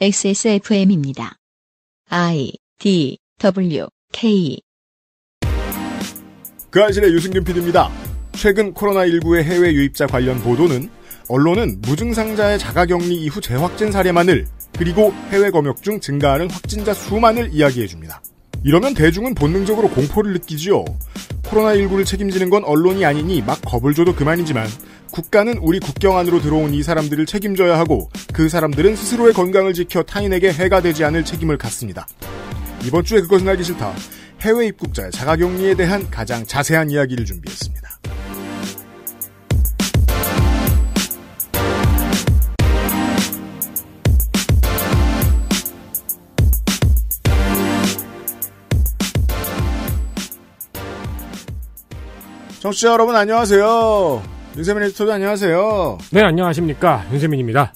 XSFM입니다. I D W K 그 아실의 유승균 PD입니다. 최근 코로나19의 해외 유입자 관련 보도는 언론은 무증상자의 자가격리 이후 재확진 사례만을 그리고 해외 검역 중 증가하는 확진자 수만을 이야기해줍니다. 이러면 대중은 본능적으로 공포를 느끼지요. 코로나19를 책임지는 건 언론이 아니니 막 겁을 줘도 그만이지만 국가는 우리 국경 안으로 들어온 이 사람들을 책임져야 하고 그 사람들은 스스로의 건강을 지켜 타인에게 해가 되지 않을 책임을 갖습니다. 이번 주에 그것은 알기 싫다. 해외 입국자의 자가격리에 대한 가장 자세한 이야기를 준비했습니다. 정치자 여러분 안녕하세요. 윤세민 에디터도 안녕하세요. 네, 안녕하십니까. 윤세민입니다.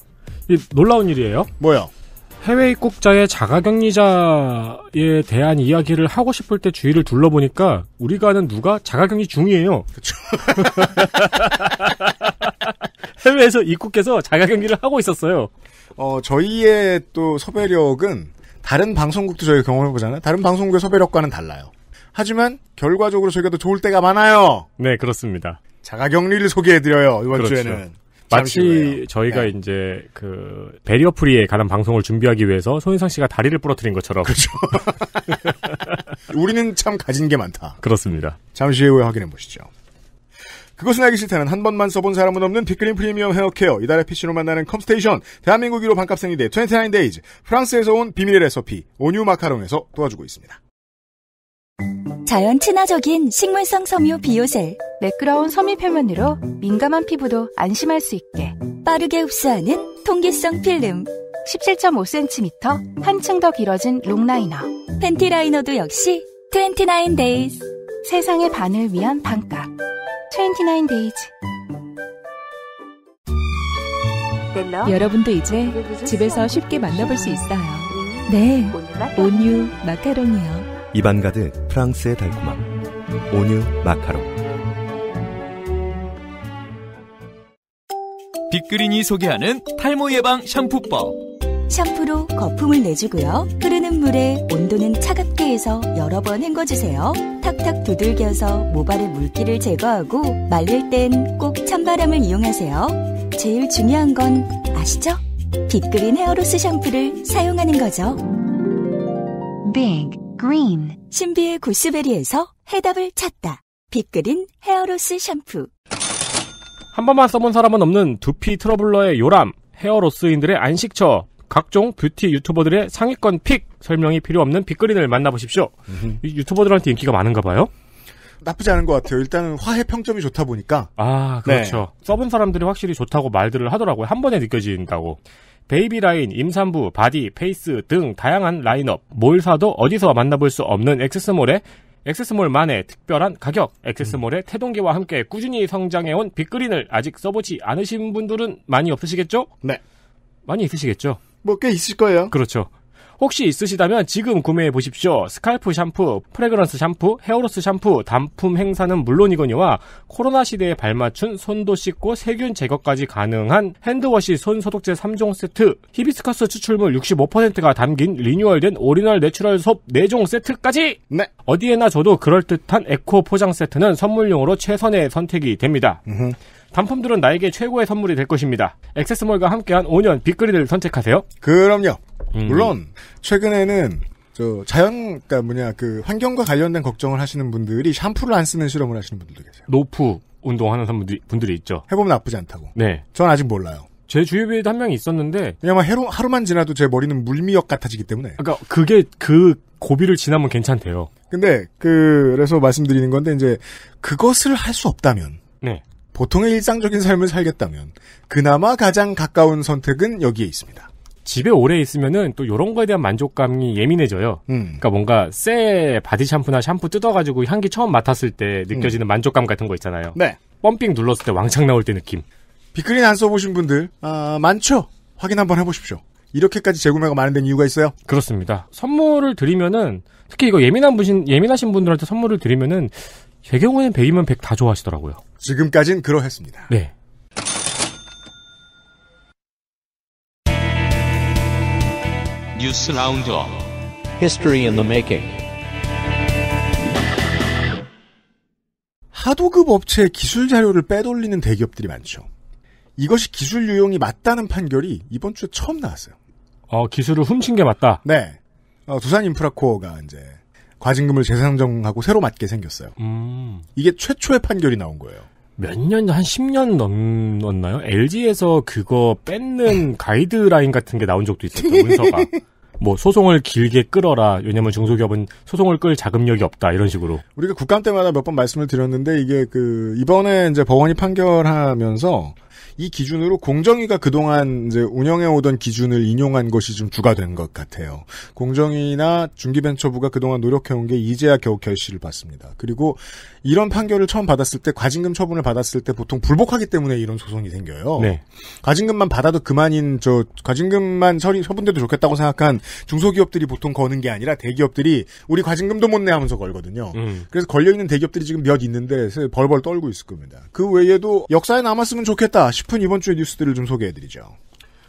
이 놀라운 일이에요. 뭐요? 해외 입국자의 자가격리자에 대한 이야기를 하고 싶을 때 주위를 둘러보니까 우리가 아는 누가 자가격리 중이에요. 그렇죠. 해외에서 입국해서 자가격리를 하고 있었어요. 어 저희의 또 섭외력은 다른 방송국도 저희가 경험해 보잖아요. 다른 방송국의 섭외력과는 달라요. 하지만 결과적으로 저희가 더 좋을 때가 많아요. 네 그렇습니다. 자가격리를 소개해드려요 이번 그렇죠. 주에는. 마치 후에요. 네. 저희가 네. 이제 그 베리어 프리에 관한 방송을 준비하기 위해서 손인상 씨가 다리를 부러뜨린 것처럼. 그렇죠. 우리는 참 가진 게 많다. 그렇습니다. 잠시 후에 확인해 보시죠. 그것은 알기 싫다는 한 번만 써본 사람은 없는 빅그린 프리미엄 헤어케어 이달의 PC로 만나는 컴스테이션 대한민국 으로 반값 생리대 29데이즈 프랑스에서 온 비밀의 레서피 오뉴 마카롱에서 도와주고 있습니다. 자연 친화적인 식물성 섬유 비오셀. 매끄러운 섬유 표면으로 민감한 피부도 안심할 수 있게. 빠르게 흡수하는 통기성 필름. 17.5cm 한층 더 길어진 롱라이너. 팬티라이너도 역시 29days. 세상의 반을 위한 반값. 29days. 여러분도 이제 집에서 쉽게 만나볼 수 있어요. 네, 네. 온유 마카롱이요. 이반가드 프랑스의 달콤함. 오뉴 마카롱. 빅그린이 소개하는 탈모 예방 샴푸법. 샴푸로 거품을 내주고요. 흐르는 물에 온도는 차갑게 해서 여러 번 헹궈주세요. 탁탁 두들겨서 모발의 물기를 제거하고 말릴 땐 꼭 찬바람을 이용하세요. 제일 중요한 건 아시죠? 빅그린 헤어로스 샴푸를 사용하는 거죠. 빅 green. 신비의 구스베리에서 해답을 찾다. 빅그린 헤어로스 샴푸. 한 번만 써본 사람은 없는 두피 트러블러의 요람, 헤어로스인들의 안식처, 각종 뷰티 유튜버들의 상위권 픽 설명이 필요 없는 빅그린을 만나보십시오. 음 유튜버들한테 인기가 많은가 봐요. 나쁘지 않은 것 같아요. 일단은 화해 평점이 좋다 보니까. 아, 그렇죠. 네. 써본 사람들이 확실히 좋다고 말들을 하더라고요. 한 번에 느껴진다고. 베이비 라인, 임산부, 바디, 페이스 등 다양한 라인업, 뭘 사도 어디서 만나볼 수 없는 액세스몰에액세스몰만의 특별한 가격, 액세스몰의 태동기와 함께 꾸준히 성장해온 빅그린을 아직 써보지 않으신 분들은 많이 없으시겠죠? 네. 많이 있으시겠죠? 뭐 꽤 있을 거예요. 그렇죠. 혹시 있으시다면 지금 구매해 보십시오. 스칼프 샴푸, 프레그런스 샴푸, 헤어로스 샴푸, 단품 행사는 물론이거니와 코로나 시대에 발맞춘 손도 씻고 세균 제거까지 가능한 핸드워시 손 소독제 3종 세트, 히비스커스 추출물 65%가 담긴 리뉴얼된 오리널 내추럴 솝 4종 세트까지! 네. 어디에나 저도 그럴듯한 에코 포장 세트는 선물용으로 최선의 선택이 됩니다. 으흠. 단품들은 나에게 최고의 선물이 될 것입니다. 액세스몰과 함께한 5년 빅그린을 선택하세요. 그럼요. 음. 물론 최근에는 저 자연 그러니까 뭐냐 그 환경과 관련된 걱정을 하시는 분들이 샴푸를 안 쓰는 실험을 하시는 분들도 계세요. 노프 운동하는 분들이 분들이 있죠. 해보면 나쁘지 않다고. 네. 전 아직 몰라요. 제 주위에도 한 명 있었는데 왜냐면 하루, 하루만 지나도 제 머리는 물미역 같아지기 때문에 그러니까 그게 그 고비를 지나면 괜찮대요. 근데 그 그래서 말씀드리는 건데 이제 그것을 할 수 없다면 네. 보통의 일상적인 삶을 살겠다면 그나마 가장 가까운 선택은 여기에 있습니다. 집에 오래 있으면은 또 이런 거에 대한 만족감이 예민해져요. 음. 그러니까 뭔가 새 바디 샴푸나 샴푸 뜯어가지고 향기 처음 맡았을 때 음. 느껴지는 음. 만족감 같은 거 있잖아요. 네. 펌핑 눌렀을 때 왕창 나올 때 느낌. 비그린안 써보신 분들 아, 많죠. 확인 한번 해보십시오. 이렇게까지 재구매가 마련된 이유가 있어요? 그렇습니다. 선물을 드리면은 특히 이거 예민한 분신 예민하신 분들한테 선물을 드리면은 제 경우에는 100이면 100다 좋아하시더라고요. 지금까진 그러했습니다. 네. 뉴스 라운드업 h 스토리 o r 메이킹 하도급 업체의 기술 자료를 빼돌리는 대기업들이 많죠. 이것이 기술 유용이 맞다는 판결이 이번 주에 처음 나왔어요. 어, 기술을 훔친 게 맞다? 네. 어, 두산 인프라코어가 이제 과징금을 재상정하고 새로 맞게 생겼어요. 음. 이게 최초의 판결이 나온 거예요. 몇 년, 한 10년 넘었나요? LG에서 그거 뺏는 네. 가이드라인 같은 게 나온 적도 있었죠, 문서가. 뭐, 소송을 길게 끌어라. 왜냐면 중소기업은 소송을 끌 자금력이 없다. 이런 식으로. 우리가 국감 때마다 몇 번 말씀을 드렸는데, 이게 그, 이번에 이제 법원이 판결하면서, 이 기준으로 공정위가 그동안 이제 운영해오던 기준을 인용한 것이 좀 주가 된 것 같아요. 공정위나 중기벤처부가 그동안 노력해온 게 이제야 겨우 결실을 봤습니다. 그리고 이런 판결을 처음 받았을 때 과징금 처분을 받았을 때 보통 불복하기 때문에 이런 소송이 생겨요. 네. 과징금만 받아도 그만인 저 과징금만 처리 처분돼도 좋겠다고 생각한 중소기업들이 보통 거는 게 아니라 대기업들이 우리 과징금도 못 내 하면서 걸거든요. 음. 그래서 걸려 있는 대기업들이 지금 몇 있는데 벌벌 떨고 있을 겁니다. 그 외에도 역사에 남았으면 좋겠다 싶 싶은 이번 주의 뉴스들을 좀 소개해드리죠.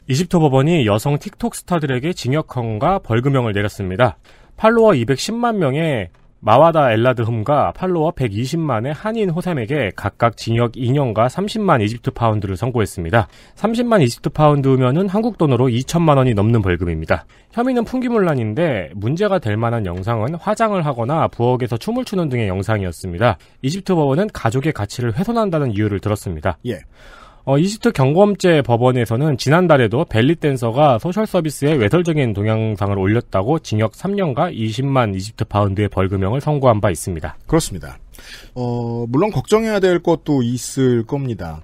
이집트 법원이 여성 틱톡 스타들에게 징역형과 벌금형을 내렸습니다. 팔로워 210만 명의 마와다 엘라드흠과 팔로워 120만의 한인 호샘에게 각각 징역 2년과 30만 이집트 파운드를 선고했습니다. 30만 이집트 파운드면은 한국 돈으로 2천만 원이 넘는 벌금입니다. 혐의는 풍기문란인데 문제가 될 만한 영상은 화장을 하거나 부엌에서 춤을 추는 등의 영상이었습니다. 이집트 법원은 가족의 가치를 훼손한다는 이유를 들었습니다. 예. 어, 이집트 경범죄 법원에서는 지난달에도 벨리댄서가 소셜서비스에 외설적인 동영상을 올렸다고 징역 3년과 20만 이집트 파운드의 벌금형을 선고한 바 있습니다. 그렇습니다. 어, 물론 걱정해야 될 것도 있을 겁니다.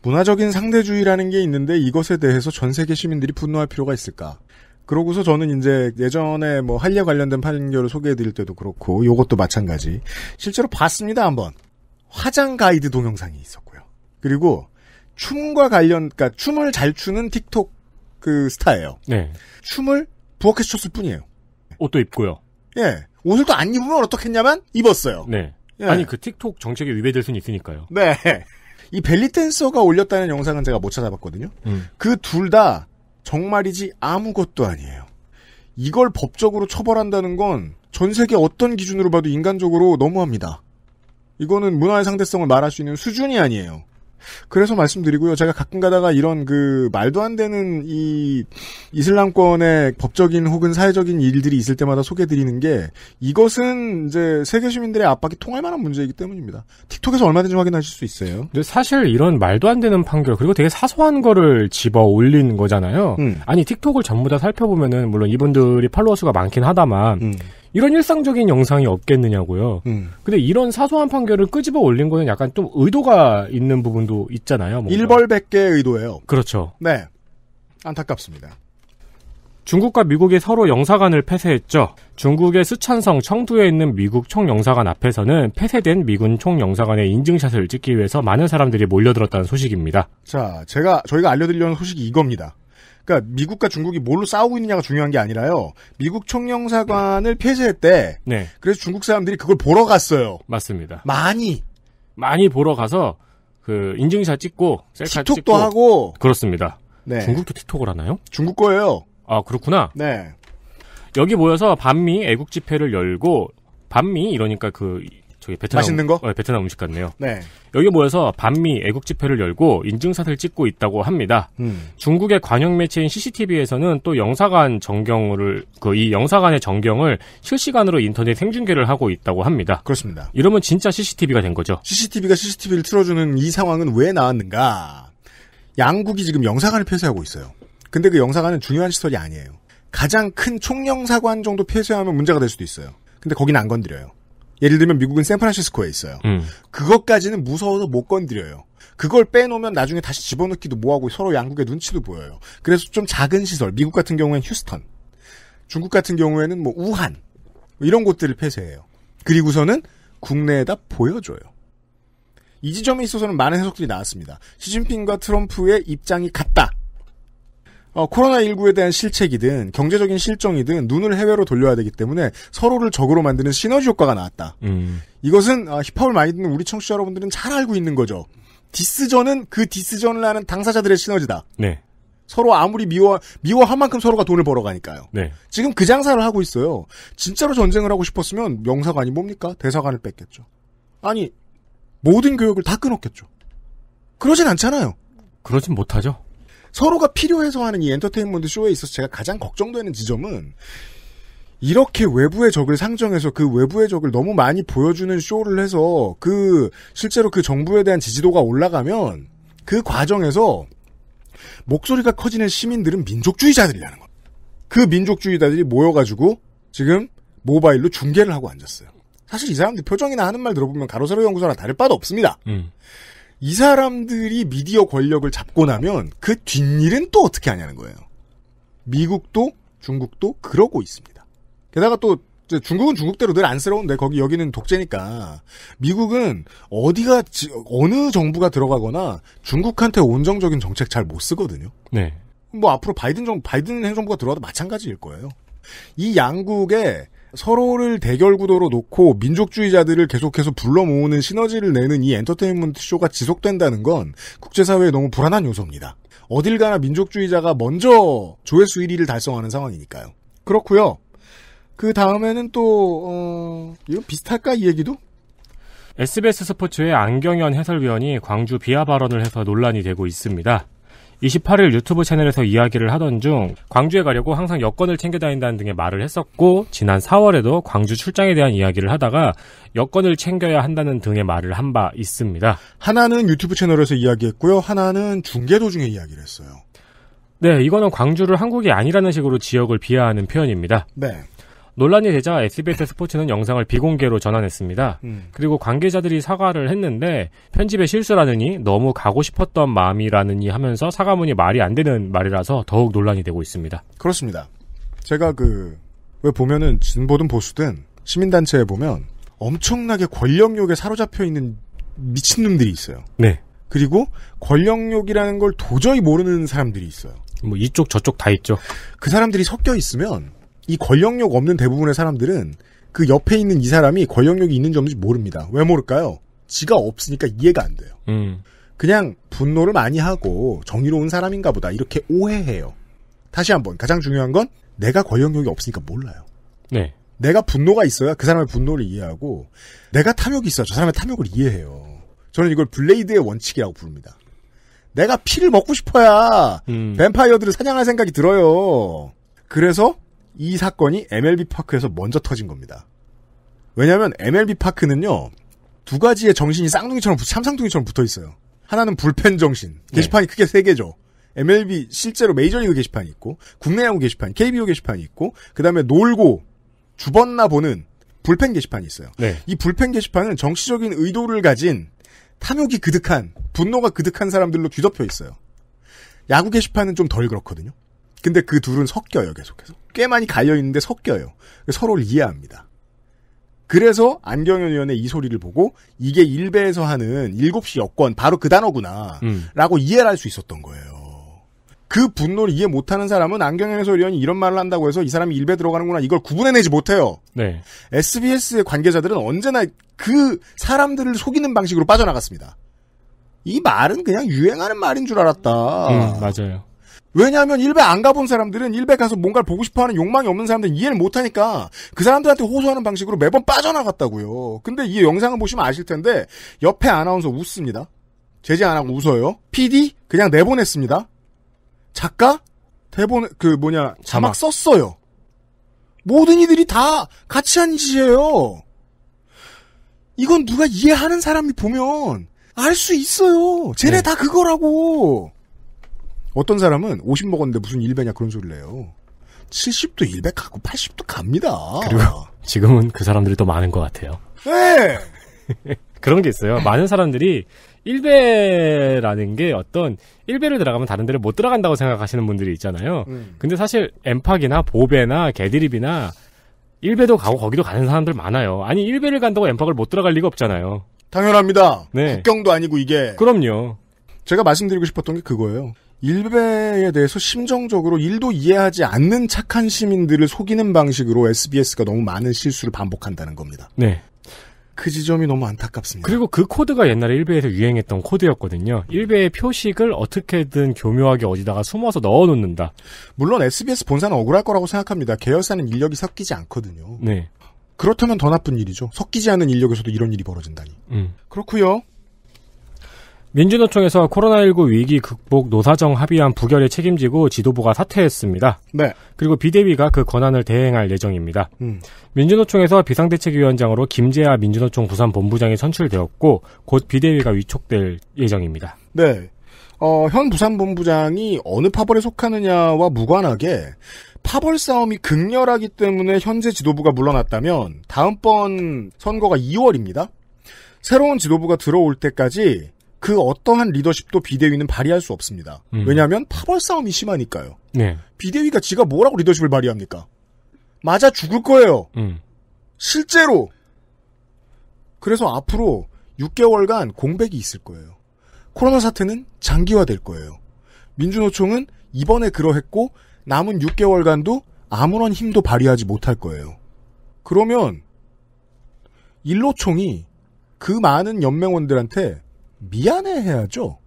문화적인 상대주의라는 게 있는데 이것에 대해서 전 세계 시민들이 분노할 필요가 있을까? 그러고서 저는 이제 예전에 뭐 한례 관련된 판결을 소개해드릴 때도 그렇고 이것도 마찬가지 실제로 봤습니다 한번 화장 가이드 동영상이 있었고요. 그리고 춤과 관련, 그니까 춤을 잘 추는 틱톡 그 스타예요. 네. 춤을 부엌에서 췄을 뿐이에요. 옷도 입고요. 예. 옷을 또 안 입으면 어떻겠냐만 입었어요. 네. 예. 아니 그 틱톡 정책에 위배될 수는 있으니까요. 네. 이 벨리 댄서가 올렸다는 영상은 제가 못 찾아봤거든요. 음. 그둘 다 정말이지 아무것도 아니에요. 이걸 법적으로 처벌한다는 건 전 세계 어떤 기준으로 봐도 인간적으로 너무합니다. 이거는 문화의 상대성을 말할 수 있는 수준이 아니에요. 그래서 말씀드리고요. 제가 가끔 가다가 이런 그 말도 안 되는 이 이슬람권의 법적인 혹은 사회적인 일들이 있을 때마다 소개드리는 게 이것은 이제 세계 시민들의 압박이 통할 만한 문제이기 때문입니다. 틱톡에서 얼마든지 확인하실 수 있어요. 근데 사실 이런 말도 안 되는 판결 그리고 되게 사소한 거를 집어 올린 거잖아요. 음. 아니 틱톡을 전부 다 살펴보면은 물론 이분들이 팔로워 수가 많긴 하다만 음. 이런 일상적인 영상이 없겠느냐고요. 음. 근데 이런 사소한 판결을 끄집어 올린 거는 약간 좀 의도가 있는 부분도 있잖아요. 뭔가. 일벌백계의 의도예요. 그렇죠. 네. 안타깝습니다. 중국과 미국이 서로 영사관을 폐쇄했죠. 중국의 수천성 청두에 있는 미국 총영사관 앞에서는 폐쇄된 미군 총영사관의 인증샷을 찍기 위해서 많은 사람들이 몰려들었다는 소식입니다. 자, 제가 저희가 알려드리려는 소식이 이겁니다. 그러니까 미국과 중국이 뭘로 싸우고 있느냐가 중요한 게 아니라요. 미국 총영사관을 폐쇄했대. 네. 그래서 중국 사람들이 그걸 보러 갔어요. 맞습니다. 많이 많이 보러 가서 그 인증샷 찍고 셀카 틱톡도 찍고 하고 그렇습니다. 네. 중국도 틱톡을 하나요? 중국 거예요. 아 그렇구나. 네. 여기 모여서 반미 애국 집회를 열고 반미 이러니까 그 저기 베트남 맛있는 거? 어, 베트남 음식 같네요. 네. 여기 모여서 반미 애국 집회를 열고 인증샷을 찍고 있다고 합니다. 음. 중국의 관영 매체인 CCTV에서는 또 영사관 전경을 그 이 영사관의 전경을 실시간으로 인터넷 생중계를 하고 있다고 합니다. 그렇습니다. 이러면 진짜 CCTV가 된 거죠. CCTV가 CCTV를 틀어주는 이 상황은 왜 나왔는가? 양국이 지금 영사관을 폐쇄하고 있어요. 근데 그 영사관은 중요한 시설이 아니에요. 가장 큰 총영사관 정도 폐쇄하면 문제가 될 수도 있어요. 근데 거기는 안 건드려요. 예를 들면 미국은 샌프란시스코에 있어요. 음. 그것까지는 무서워서 못 건드려요. 그걸 빼놓으면 나중에 다시 집어넣기도 뭐하고 서로 양국의 눈치도 보여요. 그래서 좀 작은 시설, 미국 같은 경우에는 휴스턴, 중국 같은 경우에는 뭐 우한 뭐 이런 곳들을 폐쇄해요. 그리고서는 국내에다 보여줘요. 이 지점에 있어서는 많은 해석들이 나왔습니다. 시진핑과 트럼프의 입장이 같다. 어, 코로나19에 대한 실책이든 경제적인 실정이든 눈을 해외로 돌려야 되기 때문에 서로를 적으로 만드는 시너지 효과가 나왔다. 음. 이것은 어, 힙합을 많이 듣는 우리 청취자 여러분들은 잘 알고 있는 거죠. 디스전은 그 디스전을 하는 당사자들의 시너지다. 네. 서로 아무리 미워 미워한 만큼 서로가 돈을 벌어가니까요. 네. 지금 그 장사를 하고 있어요. 진짜로 전쟁을 하고 싶었으면 명사관이 뭡니까 대사관을 뺐겠죠. 아니 모든 교육을 다 끊었겠죠. 그러진 않잖아요. 그러진 못하죠. 서로가 필요해서 하는 이 엔터테인먼트 쇼에 있어서 제가 가장 걱정되는 지점은 이렇게 외부의 적을 상정해서 그 외부의 적을 너무 많이 보여주는 쇼를 해서 그 실제로 그 정부에 대한 지지도가 올라가면 그 과정에서 목소리가 커지는 시민들은 민족주의자들이라는 것. 그 민족주의자들이 모여가지고 지금 모바일로 중계를 하고 앉았어요. 사실 이 사람들 표정이나 하는 말 들어보면 가로세로 연구소랑 다를 바도 없습니다. 음. 이 사람들이 미디어 권력을 잡고 나면 그 뒷일은 또 어떻게 하냐는 거예요. 미국도 중국도 그러고 있습니다. 게다가 또 중국은 중국대로 늘 안쓰러운데 거기 여기는 독재니까 미국은 어디가 어느 정부가 들어가거나 중국한테 온정적인 정책 잘 못 쓰거든요. 네. 뭐 앞으로 바이든 정 바이든 행정부가 들어와도 마찬가지일 거예요. 이 양국의 서로를 대결 구도로 놓고 민족주의자들을 계속해서 불러 모으는 시너지를 내는 이 엔터테인먼트 쇼가 지속된다는 건 국제사회에 너무 불안한 요소입니다. 어딜 가나 민족주의자가 먼저 조회수 1위를 달성하는 상황이니까요. 그렇고요. 그 다음에는 또 어... 이거 비슷할까 이 얘기도? SBS 스포츠의 안경현 해설위원이 광주 비하 발언을 해서 논란이 되고 있습니다. 28일 유튜브 채널에서 이야기를 하던 중 광주에 가려고 항상 여권을 챙겨 다닌다는 등의 말을 했었고 지난 4월에도 광주 출장에 대한 이야기를 하다가 여권을 챙겨야 한다는 등의 말을 한 바 있습니다. 하나는 유튜브 채널에서 이야기했고요. 하나는 중계 도중에 이야기를 했어요. 네, 이거는 광주를 한국이 아니라는 식으로 지역을 비하하는 표현입니다. 네. 논란이 되자 SBS 스포츠는 영상을 비공개로 전환했습니다. 음. 그리고 관계자들이 사과를 했는데 편집의 실수라느니 너무 가고 싶었던 마음이라느니 하면서 사과문이 말이 안 되는 말이라서 더욱 논란이 되고 있습니다. 그렇습니다. 제가 그 왜 보면은 진보든 보수든 시민단체에 보면 엄청나게 권력욕에 사로잡혀 있는 미친놈들이 있어요. 네. 그리고 권력욕이라는 걸 도저히 모르는 사람들이 있어요. 뭐 이쪽 저쪽 다 있죠. 그 사람들이 섞여 있으면 이 권력력 없는 대부분의 사람들은 그 옆에 있는 이 사람이 권력력이 있는지 없는지 모릅니다. 왜 모를까요? 지가 없으니까 이해가 안 돼요. 음. 그냥 분노를 많이 하고 정의로운 사람인가 보다 이렇게 오해해요. 다시 한번 가장 중요한 건 내가 권력력이 없으니까 몰라요. 네. 내가 분노가 있어야 그 사람의 분노를 이해하고 내가 탐욕이 있어야 저 사람의 탐욕을 이해해요. 저는 이걸 블레이드의 원칙이라고 부릅니다. 내가 피를 먹고 싶어야 음. 뱀파이어들을 사냥할 생각이 들어요. 그래서 이 사건이 MLB 파크에서 먼저 터진 겁니다. 왜냐하면 MLB 파크는요 두 가지의 정신이 쌍둥이처럼 참상둥이처럼 붙어 있어요. 하나는 불펜 정신 네. 게시판이 네. 크게 세 개죠. MLB 실제로 메이저리그 게시판이 있고 국내 야구 게시판, KBO 게시판이 있고 그 다음에 놀고 주번나 보는 불펜 게시판이 있어요. 네. 이 불펜 게시판은 정치적인 의도를 가진 탐욕이 그득한 분노가 그득한 사람들로 뒤덮여 있어요. 야구 게시판은 좀 덜 그렇거든요. 근데 그 둘은 섞여요, 계속해서. 꽤 많이 갈려있는데 섞여요. 서로를 이해합니다. 그래서 안경현 의원의 이 소리를 보고 이게 일베에서 하는 7시 여권, 바로 그 단어구나. 음. 라고 이해를 할 수 있었던 거예요. 그 분노를 이해 못하는 사람은 안경현 의원이 이런 말을 한다고 해서 이 사람이 일베 들어가는구나 이걸 구분해내지 못해요. 네. SBS의 관계자들은 언제나 그 사람들을 속이는 방식으로 빠져나갔습니다. 이 말은 그냥 유행하는 말인 줄 알았다. 음, 맞아요. 왜냐하면 일베 안 가본 사람들은 일베 가서 뭔가를 보고 싶어하는 욕망이 없는 사람들은 이해를 못하니까 그 사람들한테 호소하는 방식으로 매번 빠져나갔다고요. 근데 이 영상을 보시면 아실 텐데 옆에 아나운서 웃습니다. 제재 안 하고 웃어요. PD 그냥 내보냈습니다. 작가 대본 그 뭐냐 자막, 자막 썼어요. 모든 이들이 다 같이 한 짓이에요. 이건 누가 이해하는 사람이 보면 알 수 있어요. 쟤네 네. 다 그거라고. 어떤 사람은 50 먹었는데 무슨 1배냐 그런 소리를 해요. 70도 1배 가고 80도 갑니다. 그리고 지금은 그 사람들이 더 많은 것 같아요. 네! 그런 게 있어요. 많은 사람들이 1배라는 게 어떤 1배를 들어가면 다른 데를 못 들어간다고 생각하시는 분들이 있잖아요. 음. 근데 사실 엠팍이나 보배나 개드립이나 1배도 가고 거기도 가는 사람들 많아요. 아니 1배를 간다고 엠팍을 못 들어갈 리가 없잖아요. 당연합니다. 네. 국경도 아니고 이게. 그럼요. 제가 말씀드리고 싶었던 게 그거예요. 일베에 대해서 심정적으로 일도 이해하지 않는 착한 시민들을 속이는 방식으로 SBS가 너무 많은 실수를 반복한다는 겁니다. 네. 그 지점이 너무 안타깝습니다. 그리고 그 코드가 옛날에 일베에서 유행했던 코드였거든요. 일베의 표식을 어떻게든 교묘하게 어디다가 숨어서 넣어 놓는다. 물론 SBS 본사는 억울할 거라고 생각합니다. 계열사는 인력이 섞이지 않거든요. 네. 그렇다면 더 나쁜 일이죠. 섞이지 않은 인력에서도 이런 일이 벌어진다니. 음. 그렇고요. 민주노총에서 코로나19 위기 극복 노사정 합의안 부결에 책임지고 지도부가 사퇴했습니다. 네. 그리고 비대위가 그 권한을 대행할 예정입니다. 음. 민주노총에서 비상대책위원장으로 김재하 민주노총 부산본부장이 선출되었고 곧 비대위가 위촉될 예정입니다. 네. 어, 현 부산본부장이 어느 파벌에 속하느냐와 무관하게 파벌 싸움이 극렬하기 때문에 현재 지도부가 물러났다면 다음번 선거가 2월입니다. 새로운 지도부가 들어올 때까지 그 어떠한 리더십도 비대위는 발휘할 수 없습니다. 음. 왜냐하면 파벌 싸움이 심하니까요. 네. 비대위가 지가 뭐라고 리더십을 발휘합니까? 맞아 죽을 거예요. 음. 실제로. 그래서 앞으로 6개월간 공백이 있을 거예요. 코로나 사태는 장기화될 거예요. 민주노총은 이번에 그러했고 남은 6개월간도 아무런 힘도 발휘하지 못할 거예요. 그러면 일로총이 그 많은 연맹원들한테 미안해해야죠.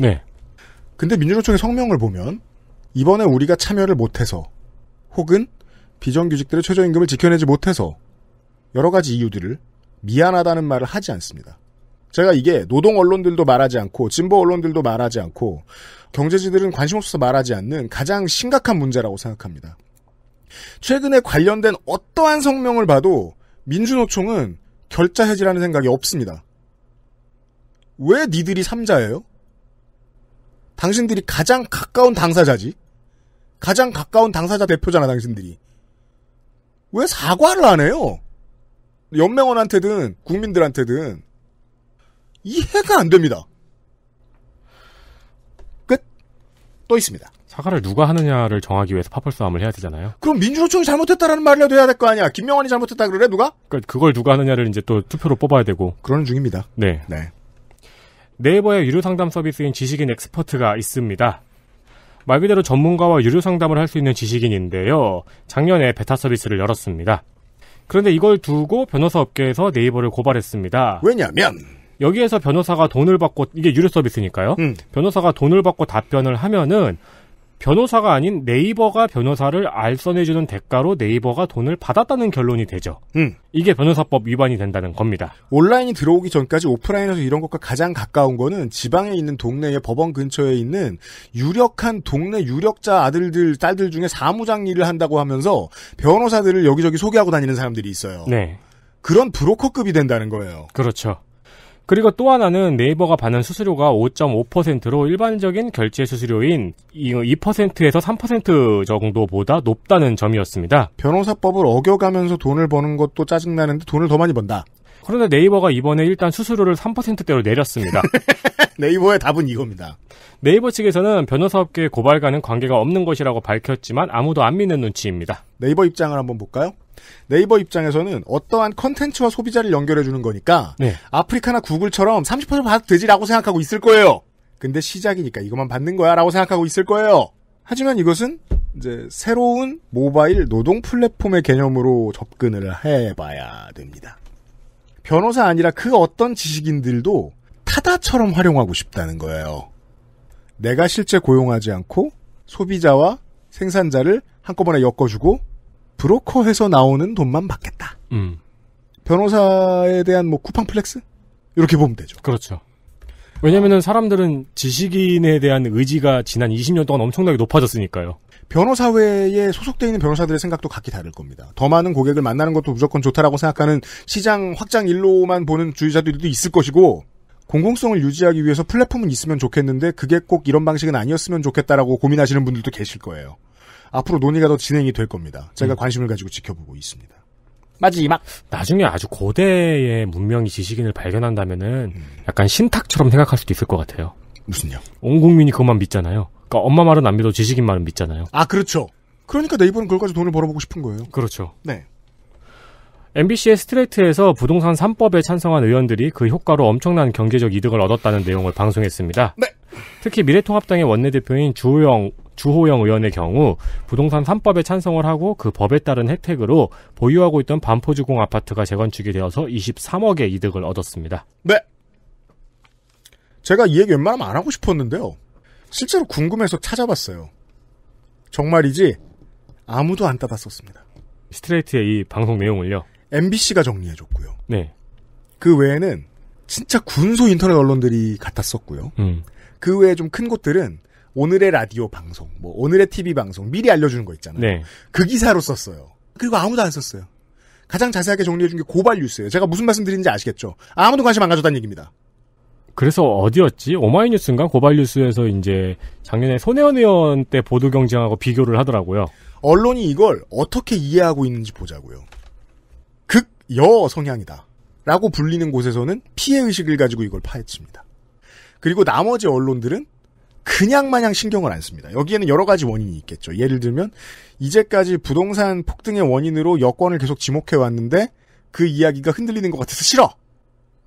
네. 근데 민주노총의 성명을 보면 이번에 우리가 참여를 못해서 혹은 비정규직들의 최저임금을 지켜내지 못해서 여러 가지 이유들을 미안하다는 말을 하지 않습니다. 제가 이게 노동 언론들도 말하지 않고 진보 언론들도 말하지 않고 경제지들은 관심 없어서 말하지 않는 가장 심각한 문제라고 생각합니다. 최근에 관련된 어떠한 성명을 봐도 민주노총은 결자 해지라는 생각이 없습니다. 왜 니들이 3자예요? 당신들이 가장 가까운 당사자지? 가장 가까운 당사자 대표잖아, 당신들이. 왜 사과를 안 해요? 연맹원한테든, 국민들한테든, 이해가 안 됩니다. 끝. 또 있습니다. 사과를 누가 하느냐를 정하기 위해서 파벌 싸움을 해야 되잖아요. 그럼 민주노총이 잘못했다라는 말이라도 해야 될 거 아니야. 김명환이 잘못했다 그래 누가? 그러니까 그걸 누가 하느냐를 이제 또 투표로 뽑아야 되고. 그러는 중입니다. 네. 네. 네이버의 유료 상담 서비스인 지식인 엑스퍼트가 있습니다. 말 그대로 전문가와 유료 상담을 할 수 있는 지식인인데요. 작년에 베타 서비스를 열었습니다. 그런데 이걸 두고 변호사 업계에서 네이버를 고발했습니다. 왜냐하면 여기에서 변호사가 돈을 받고 이게 유료 서비스니까요. 음. 변호사가 돈을 받고 답변을 하면은 변호사가 아닌 네이버가 변호사를 알선해주는 대가로 네이버가 돈을 받았다는 결론이 되죠. 음. 이게 변호사법 위반이 된다는 겁니다. 온라인이 들어오기 전까지 오프라인에서 이런 것과 가장 가까운 거는 지방에 있는 동네의 법원 근처에 있는 유력한 동네 유력자 아들들, 딸들 중에 사무장 일을 한다고 하면서 변호사들을 여기저기 소개하고 다니는 사람들이 있어요. 네. 그런 브로커급이 된다는 거예요. 그렇죠. 그리고 또 하나는 네이버가 받는 수수료가 5.5%로 일반적인 결제 수수료인 2%에서 3% 정도보다 높다는 점이었습니다. 변호사법을 어겨가면서 돈을 버는 것도 짜증나는데 돈을 더 많이 번다. 그런데 네이버가 이번에 일단 수수료를 3%대로 내렸습니다. 네이버의 답은 이겁니다. 네이버 측에서는 변호사업계 고발과는 관계가 없는 것이라고 밝혔지만 아무도 안 믿는 눈치입니다. 네이버 입장을 한번 볼까요? 네이버 입장에서는 어떠한 컨텐츠와 소비자를 연결해주는 거니까 네. 아프리카나 구글처럼 30% 받아도 되지라고 생각하고 있을 거예요. 근데 시작이니까 이것만 받는 거야 라고 생각하고 있을 거예요. 하지만 이것은 이제 새로운 모바일 노동 플랫폼의 개념으로 접근을 해봐야 됩니다. 변호사 아니라 그 어떤 지식인들도 타다처럼 활용하고 싶다는 거예요. 내가 실제 고용하지 않고 소비자와 생산자를 한꺼번에 엮어주고 브로커에서 나오는 돈만 받겠다. 음. 변호사에 대한 뭐 쿠팡 플렉스 이렇게 보면 되죠. 그렇죠. 왜냐면은 사람들은 지식인에 대한 의지가 지난 20년 동안 엄청나게 높아졌으니까요. 변호사회에 소속되어 있는 변호사들의 생각도 각기 다를 겁니다. 더 많은 고객을 만나는 것도 무조건 좋다라고 생각하는 시장 확장 일로만 보는 주의자들도 있을 것이고 공공성을 유지하기 위해서 플랫폼은 있으면 좋겠는데 그게 꼭 이런 방식은 아니었으면 좋겠다라고 고민하시는 분들도 계실 거예요. 앞으로 논의가 더 진행이 될 겁니다. 제가 음. 관심을 가지고 지켜보고 있습니다. 마지막. 나중에 아주 고대의 문명이 지식인을 발견한다면은 음. 약간 신탁처럼 생각할 수도 있을 것 같아요. 무슨요? 온 국민이 그것만 믿잖아요. 그러니까 엄마 말은 안 믿어 지식인 말은 믿잖아요. 아 그렇죠. 그러니까 네이버는 그걸 까지 돈을 벌어보고 싶은 거예요. 그렇죠. 네. MBC의 스트레이트에서 부동산 3법에 찬성한 의원들이 그 효과로 엄청난 경제적 이득을 얻었다는 내용을 방송했습니다. 네. 특히 미래통합당의 원내대표인 주호영 주호영 의원의 경우 부동산 3법에 찬성을 하고 그 법에 따른 혜택으로 보유하고 있던 반포주공 아파트가 재건축이 되어서 23억의 이득을 얻었습니다. 네. 제가 이 얘기 웬만하면 안 하고 싶었는데요. 실제로 궁금해서 찾아봤어요. 정말이지 아무도 안 따봤었습니다. 스트레이트의 이 방송 내용을요. MBC가 정리해줬고요. 네. 그 외에는 진짜 군소 인터넷 언론들이 같았었고요. 음. 그 외에 좀 큰 곳들은 오늘의 라디오 방송, 뭐 오늘의 TV 방송 미리 알려주는 거 있잖아요. 네. 그 기사로 썼어요. 그리고 아무도 안 썼어요. 가장 자세하게 정리해준 게 고발 뉴스예요. 제가 무슨 말씀드리는지 아시겠죠? 아무도 관심 안 가졌다는 얘기입니다. 그래서 어디였지? 오마이뉴스인가 고발 뉴스에서 이제 작년에 손혜원 의원 때 보도 경쟁하고 비교를 하더라고요. 언론이 이걸 어떻게 이해하고 있는지 보자고요. 극여 성향이다. 라고 불리는 곳에서는 피해 의식을 가지고 이걸 파헤칩니다. 그리고 나머지 언론들은 그냥 마냥 신경을 안 씁니다. 여기에는 여러 가지 원인이 있겠죠. 예를 들면 이제까지 부동산 폭등의 원인으로 여권을 계속 지목해 왔는데 그 이야기가 흔들리는 것 같아서 싫어.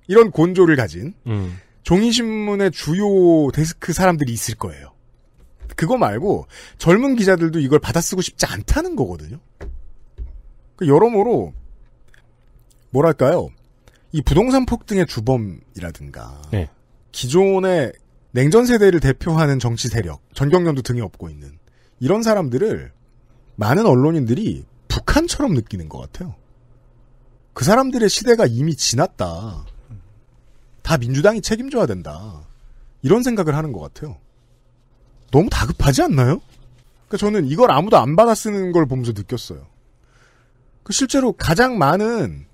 이런 곤조를 가진 음. 종이신문의 주요 데스크 사람들이 있을 거예요. 그거 말고 젊은 기자들도 이걸 받아쓰고 싶지 않다는 거거든요. 그러니까 여러모로 뭐랄까요? 이 부동산 폭등의 주범이라든가 네. 기존의 냉전 세대를 대표하는 정치 세력, 전경련도 등에 업고 있는 이런 사람들을 많은 언론인들이 북한처럼 느끼는 것 같아요. 그 사람들의 시대가 이미 지났다. 다 민주당이 책임져야 된다. 이런 생각을 하는 것 같아요. 너무 다급하지 않나요? 그러니까 저는 이걸 아무도 안 받아 쓰는 걸 보면서 느꼈어요. 그 실제로 가장 많은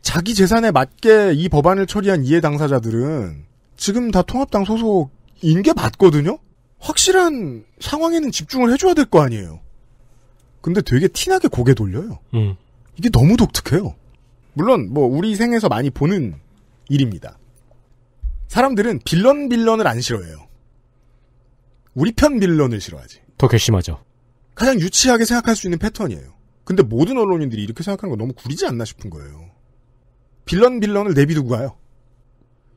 자기 재산에 맞게 이 법안을 처리한 이해 당사자들은 지금 다 통합당 소속 인게 맞거든요? 확실한 상황에는 집중을 해줘야 될 거 아니에요. 근데 되게 티나게 고개 돌려요. 음. 이게 너무 독특해요. 물론 뭐 우리 생에서 많이 보는 일입니다. 사람들은 빌런 빌런을 안 싫어해요. 우리 편 빌런을 싫어하지. 더 괘씸하죠. 가장 유치하게 생각할 수 있는 패턴이에요. 근데 모든 언론인들이 이렇게 생각하는 거 너무 구리지 않나 싶은 거예요. 빌런 빌런을 내비두고 가요.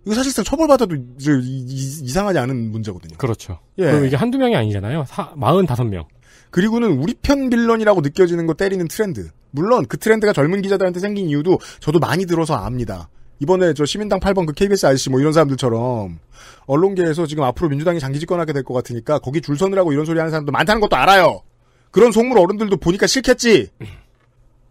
이거 사실상 처벌받아도 이상하지 않은 문제거든요. 그렇죠. 예. 그리고 이게 한두 명이 아니잖아요. 사, 45명. 그리고는 우리 편 빌런이라고 느껴지는 거 때리는 트렌드. 물론 그 트렌드가 젊은 기자들한테 생긴 이유도 저도 많이 들어서 압니다. 이번에 저 시민당 8번 그 KBS 아저씨 뭐 이런 사람들처럼 언론계에서 지금 앞으로 민주당이 장기 집권하게 될 것 같으니까 거기 줄 서느라고 이런 소리 하는 사람도 많다는 것도 알아요. 그런 속물 어른들도 보니까 싫겠지. 음.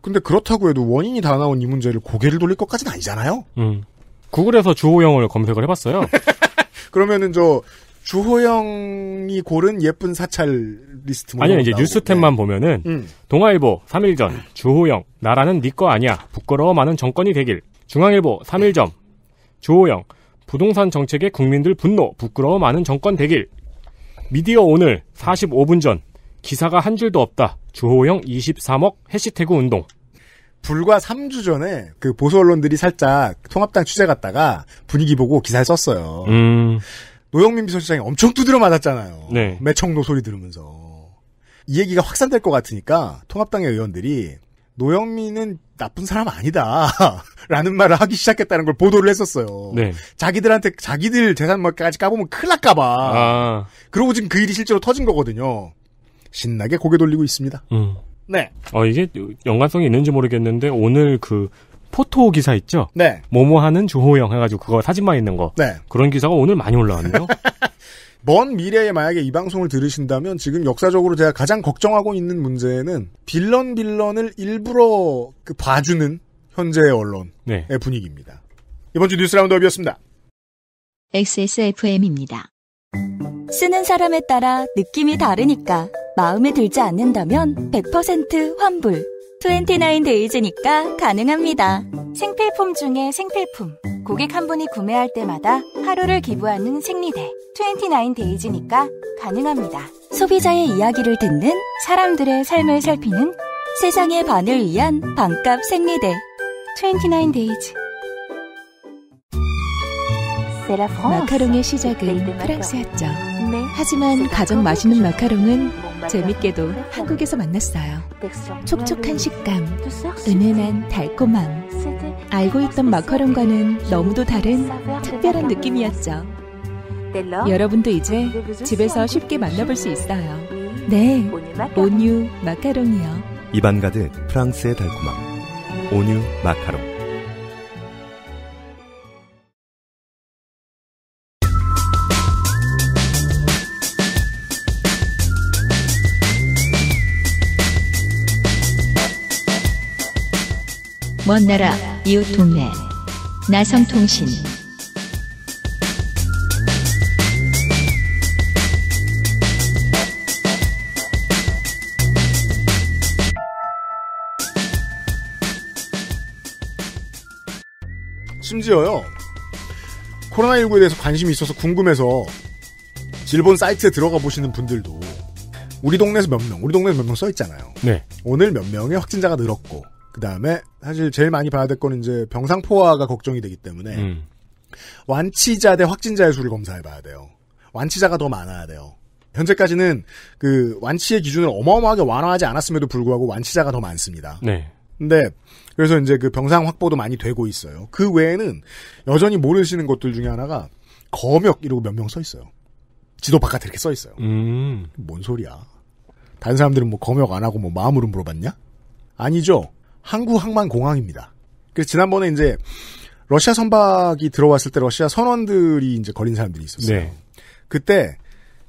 근데 그렇다고 해도 원인이 다 나온 이 문제를 고개를 돌릴 것까지는 아니잖아요. 음. 구글에서 주호영을 검색을 해봤어요. 그러면은 저 주호영이 고른 예쁜 사찰 리스트. 뭐 아니요, 이제 뉴스템만 네. 보면은, 음. 동아일보 3일 전, 주호영, 나라는 니거 네 아니야, 부끄러워 많은 정권이 되길. 중앙일보 3일 전, 주호영, 부동산 정책에 국민들 분노, 부끄러워 많은 정권 되길. 미디어 오늘 45분 전, 기사가 한 줄도 없다, 주호영 23억 해시태그 운동. 불과 3주 전에 그 보수 언론들이 살짝 통합당 취재 갔다가 분위기 보고 기사를 썼어요. 음. 노영민 비서실장이 엄청 두드려 맞았잖아요. 네. 매청노 소리 들으면서. 이 얘기가 확산될 것 같으니까 통합당의 의원들이 노영민은 나쁜 사람 아니다. 라는 말을 하기 시작했다는 걸 보도를 했었어요. 네. 자기들한테, 자기들 재산까지 까보면 큰일 날까봐. 아. 그러고 지금 그 일이 실제로 터진 거거든요. 신나게 고개 돌리고 있습니다. 음. 네. 어, 이게 연관성이 있는지 모르겠는데, 오늘 그, 포토 기사 있죠? 네. 모모 하는 주호영 해가지고 그거 사진만 있는 거. 네. 그런 기사가 오늘 많이 올라왔네요. 먼 미래에 만약에 이 방송을 들으신다면 지금 역사적으로 제가 가장 걱정하고 있는 문제는 빌런 빌런을 일부러 그 봐주는 현재의 언론의 네. 분위기입니다. 이번 주 뉴스 라운드업이었습니다. XSFM입니다. 쓰는 사람에 따라 느낌이 다르니까 마음에 들지 않는다면 100% 환불. 29데이즈니까 가능합니다. 생필품 중에 생필품. 고객 한 분이 구매할 때마다 하루를 기부하는 생리대. 29데이즈니까 가능합니다. 소비자의 이야기를 듣는 사람들의 삶을 살피는 세상의 반을 위한 반값 생리대. 29데이즈. 마카롱의 시작은 프랑스였죠. 네, 하지만 가장 맛있는 마카롱은 재밌게도 한국에서 만났어요. 촉촉한 식감, 은은한 달콤함. 알고 있던 마카롱과는 너무도 다른 특별한 느낌이었죠. 여러분도 이제 네, 집에서 쉽게 만나볼 수 있어요. 네, 네 온유 마카롱이요. 입안 가득 프랑스의 달콤함. 온유 마카롱. 먼 나라, 이웃 동네. 나성통신. 심지어요. 코로나19에 대해서 관심이 있어서 궁금해서 일본 사이트에 들어가 보시는 분들도 우리 동네에서 몇 명, 우리 동네에서 몇 명 써 있잖아요. 네. 오늘 몇 명의 확진자가 늘었고 그 다음에 사실 제일 많이 봐야 될건 이제 병상포화가 걱정이 되기 때문에 음. 완치자 대 확진자의 수를 검사해 봐야 돼요. 완치자가 더 많아야 돼요. 현재까지는 그 완치의 기준을 어마어마하게 완화하지 않았음에도 불구하고 완치자가 더 많습니다. 네. 근데 그래서 이제 그 병상 확보도 많이 되고 있어요. 그 외에는 여전히 모르시는 것들 중에 하나가 검역 이러고 몇 명 써 있어요. 지도 바깥에 이렇게 써 있어요. 음. 뭔 소리야? 다른 사람들은 뭐 검역 안 하고 뭐 마음으로 물어봤냐? 아니죠. 항구항만공항입니다. 그래서 지난번에 이제 러시아 선박이 들어왔을 때 러시아 선원들이 이제 걸린 사람들이 있었어요. 네. 그때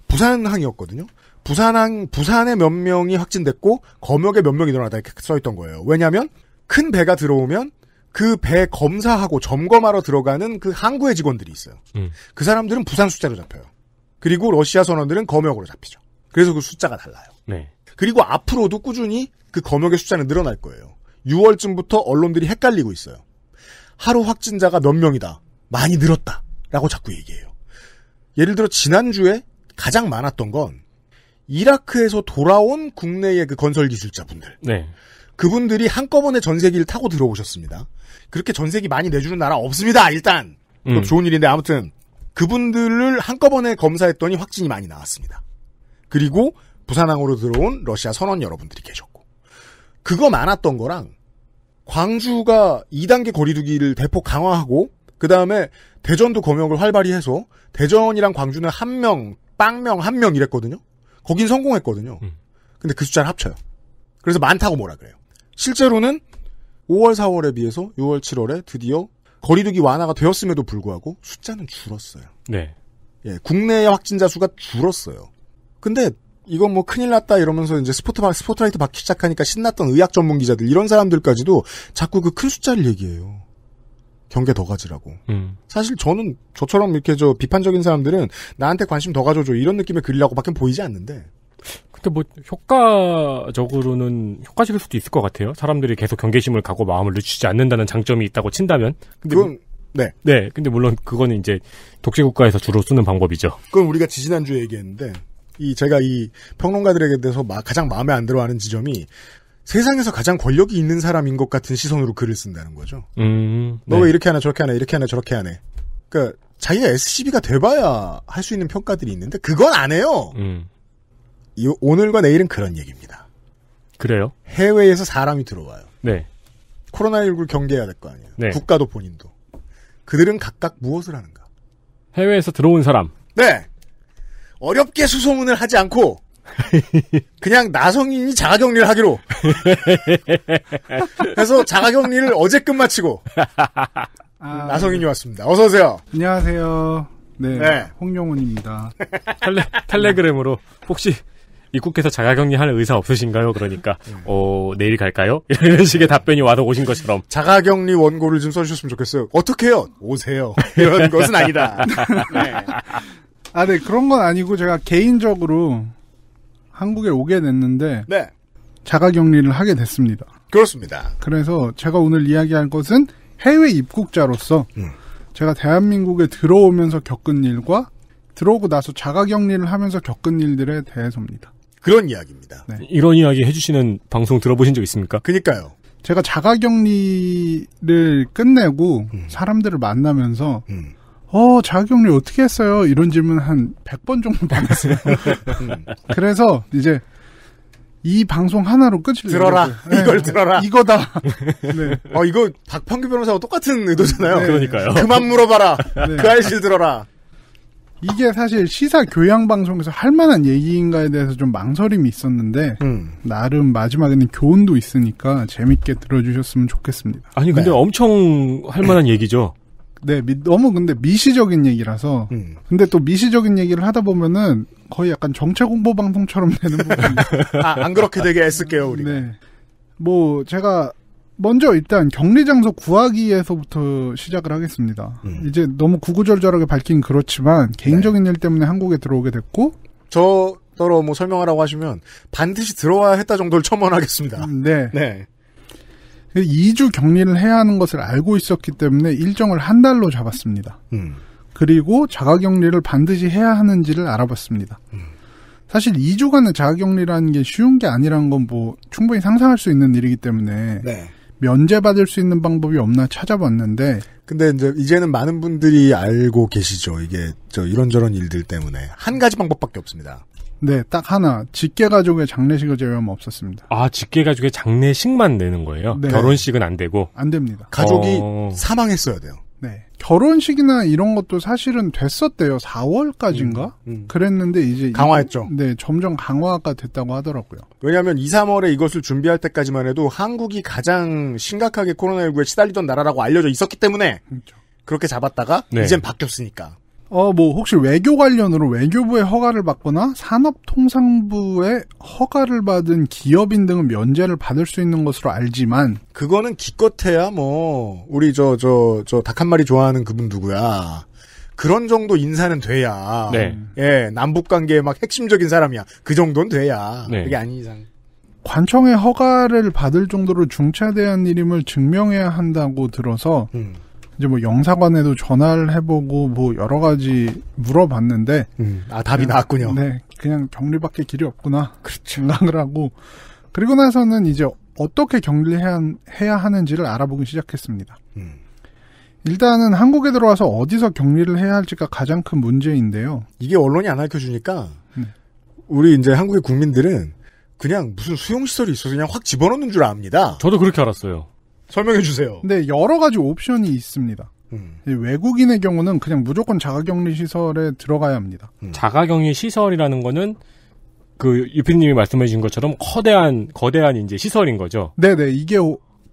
부산항이었거든요. 부산항 부산에 몇 명이 확진됐고 검역에 몇 명이 늘어나다 이렇게 써 있던 거예요. 왜냐하면 큰 배가 들어오면 그 배 검사하고 점검하러 들어가는 그 항구의 직원들이 있어요. 음. 그 사람들은 부산 숫자로 잡혀요. 그리고 러시아 선원들은 검역으로 잡히죠. 그래서 그 숫자가 달라요. 네. 그리고 앞으로도 꾸준히 그 검역의 숫자는 늘어날 거예요. 6월쯤부터 언론들이 헷갈리고 있어요. 하루 확진자가 몇 명이다. 많이 늘었다. 라고 자꾸 얘기해요. 예를 들어 지난주에 가장 많았던 건 이라크에서 돌아온 국내의 그 건설 기술자분들. 네. 그분들이 한꺼번에 전세기를 타고 들어오셨습니다. 그렇게 전세기 많이 내주는 나라 없습니다. 일단 음. 좋은 일인데 아무튼 그분들을 한꺼번에 검사했더니 확진이 많이 나왔습니다. 그리고 부산항으로 들어온 러시아 선원 여러분들이 계셨고 그거 많았던 거랑 광주가 2단계 거리두기를 대폭 강화하고 그 다음에 대전도 검역을 활발히 해서 대전이랑 광주는 한 명, 빵명 한 명 이랬거든요. 거긴 성공했거든요. 음. 근데 그 숫자를 합쳐요. 그래서 많다고 뭐라 그래요. 실제로는 5월, 4월에 비해서 6월, 7월에 드디어 거리두기 완화가 되었음에도 불구하고 숫자는 줄었어요. 네. 예, 국내의 확진자 수가 줄었어요. 근데 이건 뭐 큰일 났다 이러면서 이제 스포트 스포트라이트 받기 시작하니까 신났던 의학 전문 기자들 이런 사람들까지도 자꾸 그 큰 숫자를 얘기해요. 경계 더 가지라고. 음. 사실 저는 저처럼 이렇게 저 비판적인 사람들은 나한테 관심 더 가져줘 이런 느낌의 글이라고밖에 보이지 않는데. 근데 뭐 효과적으로는 효과적일 수도 있을 것 같아요. 사람들이 계속 경계심을 갖고 마음을 늦추지 않는다는 장점이 있다고 친다면. 근데 그건 네. 네. 근데 물론 그거는 이제 독재 국가에서 주로 쓰는 방법이죠. 그건 우리가 지지난주에 얘기했는데 이 제가 이 평론가들에게 대해서 가장 마음에 안 들어하는 지점이 세상에서 가장 권력이 있는 사람인 것 같은 시선으로 글을 쓴다는 거죠. 음, 네. 너왜 이렇게 하나 저렇게 하나 이렇게 하나 저렇게 하네. 그러니까 자기가 SCB가 돼봐야 할 수 있는 평가들이 있는데 그건 안 해요. 음. 이, 오늘과 내일은 그런 얘기입니다. 그래요? 해외에서 사람이 들어와요. 네. 코로나19를 경계해야 될 거 아니에요. 네. 국가도 본인도. 그들은 각각 무엇을 하는가? 해외에서 들어온 사람. 네. 어렵게 수소문을 하지 않고 그냥 나성인이 자가격리를 하기로. 그래서 자가격리를 어제 끝마치고 아, 나성인이 왔습니다. 어서 오세요. 안녕하세요. 네, 네. 홍영훈입니다. 텔레, 텔레그램으로 혹시 입국해서 자가격리할 의사 없으신가요? 그러니까 어 내일 갈까요? 이런 식의 답변이 와서 오신 것처럼 자가격리 원고를 좀 써주셨으면 좋겠어요. 어떻게요? 오세요. 이런 것은 아니다. 네. 아, 네, 그런 건 아니고 제가 개인적으로 한국에 오게 됐는데 네. 자가 격리를 하게 됐습니다. 그렇습니다. 그래서 제가 오늘 이야기할 것은 해외 입국자로서 음. 제가 대한민국에 들어오면서 겪은 일과 들어오고 나서 자가 격리를 하면서 겪은 일들에 대해서입니다. 그런 이야기입니다. 네. 이런 이야기 해주시는 방송 들어보신 적 있습니까? 그니까요. 제가 자가 격리를 끝내고 음. 사람들을 만나면서 음. 어, 자격리 어떻게 했어요? 이런 질문 한 100번 정도 받았어요. 그래서 이제 이 방송 하나로 끝을 들어라. 네. 이걸 들어라. 이거다. 네. 어, 이거 박판규 변호사하고 똑같은 의도잖아요. 네. 그러니까요. 그만 물어봐라. 네. 그 아이씨를 들어라. 이게 사실 시사 교양 방송에서 할 만한 얘기인가에 대해서 좀 망설임이 있었는데 음. 나름 마지막에는 교훈도 있으니까 재밌게 들어주셨으면 좋겠습니다. 아니 근데 네. 엄청 할 만한 얘기죠. 네, 미, 너무 근데 미시적인 얘기라서. 음. 근데 또 미시적인 얘기를 하다 보면은 거의 약간 정체 공보 방송처럼 되는 부분이. 아, 안 그렇게 되게 애쓸게요, 우리 네. 뭐, 제가 먼저 일단 격리 장소 구하기에서부터 시작을 하겠습니다. 음. 이제 너무 구구절절하게 밝긴 그렇지만 개인적인 네. 일 때문에 한국에 들어오게 됐고 저더러 뭐 설명하라고 하시면 반드시 들어와야 했다 정도를 첨언하겠습니다. 네. 네. 2주 격리를 해야 하는 것을 알고 있었기 때문에 일정을 한 달로 잡았습니다. 음. 그리고 자가격리를 반드시 해야 하는지를 알아봤습니다. 음. 사실 2주간의 자가격리라는 게 쉬운 게아니라는건 뭐 충분히 상상할 수 있는 일이기 때문에 네. 면제받을 수 있는 방법이 없나 찾아봤는데 근데 이제 이제는 많은 분들이 알고 계시죠. 이게 저 이런저런 일들 때문에 한 가지 방법밖에 없습니다. 네, 딱 하나. 직계 가족의 장례식을 제외하면 없었습니다. 아, 직계 가족의 장례식만 내는 거예요? 네. 결혼식은 안 되고? 안 됩니다. 가족이 어... 사망했어야 돼요. 네. 결혼식이나 이런 것도 사실은 됐었대요. 4월까지인가? 음, 음. 그랬는데 이제 강화했죠. 네, 점점 강화가 됐다고 하더라고요. 왜냐하면 2, 3월에 이것을 준비할 때까지만 해도 한국이 가장 심각하게 코로나19에 시달리던 나라라고 알려져 있었기 때문에 그렇죠. 그렇게 잡았다가 네. 이젠 바뀌었으니까. 어, 뭐, 혹시 외교 관련으로 외교부의 허가를 받거나 산업통상부의 허가를 받은 기업인 등은 면제를 받을 수 있는 것으로 알지만. 그거는 기껏해야 뭐, 우리 저, 저, 저, 닭한 마리 좋아하는 그분 누구야. 그런 정도 인사는 돼야. 네. 예, 남북 관계에막 핵심적인 사람이야. 그 정도는 돼야. 네. 그게 아닌 이상. 관청의 허가를 받을 정도로 중차대한 일임을 증명해야 한다고 들어서. 음. 이제 뭐 영사관에도 전화를 해보고 뭐 여러 가지 물어봤는데 음, 아 답이 그냥, 나왔군요. 네, 그냥 격리밖에 길이 없구나. 그렇죠. 생각을 하고 그리고 나서는 이제 어떻게 격리해야 해야 하는지를 알아보기 시작했습니다. 음. 일단은 한국에 들어와서 어디서 격리를 해야 할지가 가장 큰 문제인데요. 이게 언론이 안 알려주니까 네. 우리 이제 한국의 국민들은 그냥 무슨 수용시설이 있어서 그냥 확 집어넣는 줄 압니다. 저도 그렇게 알았어요. 설명해 주세요. 근 여러 가지 옵션이 있습니다. 음. 외국인의 경우는 그냥 무조건 자가격리 시설에 들어가야 합니다. 음. 자가격리 시설이라는 거는 그 유피님이 말씀해 주신 것처럼 커대한 거대한 이제 시설인 거죠. 네네 이게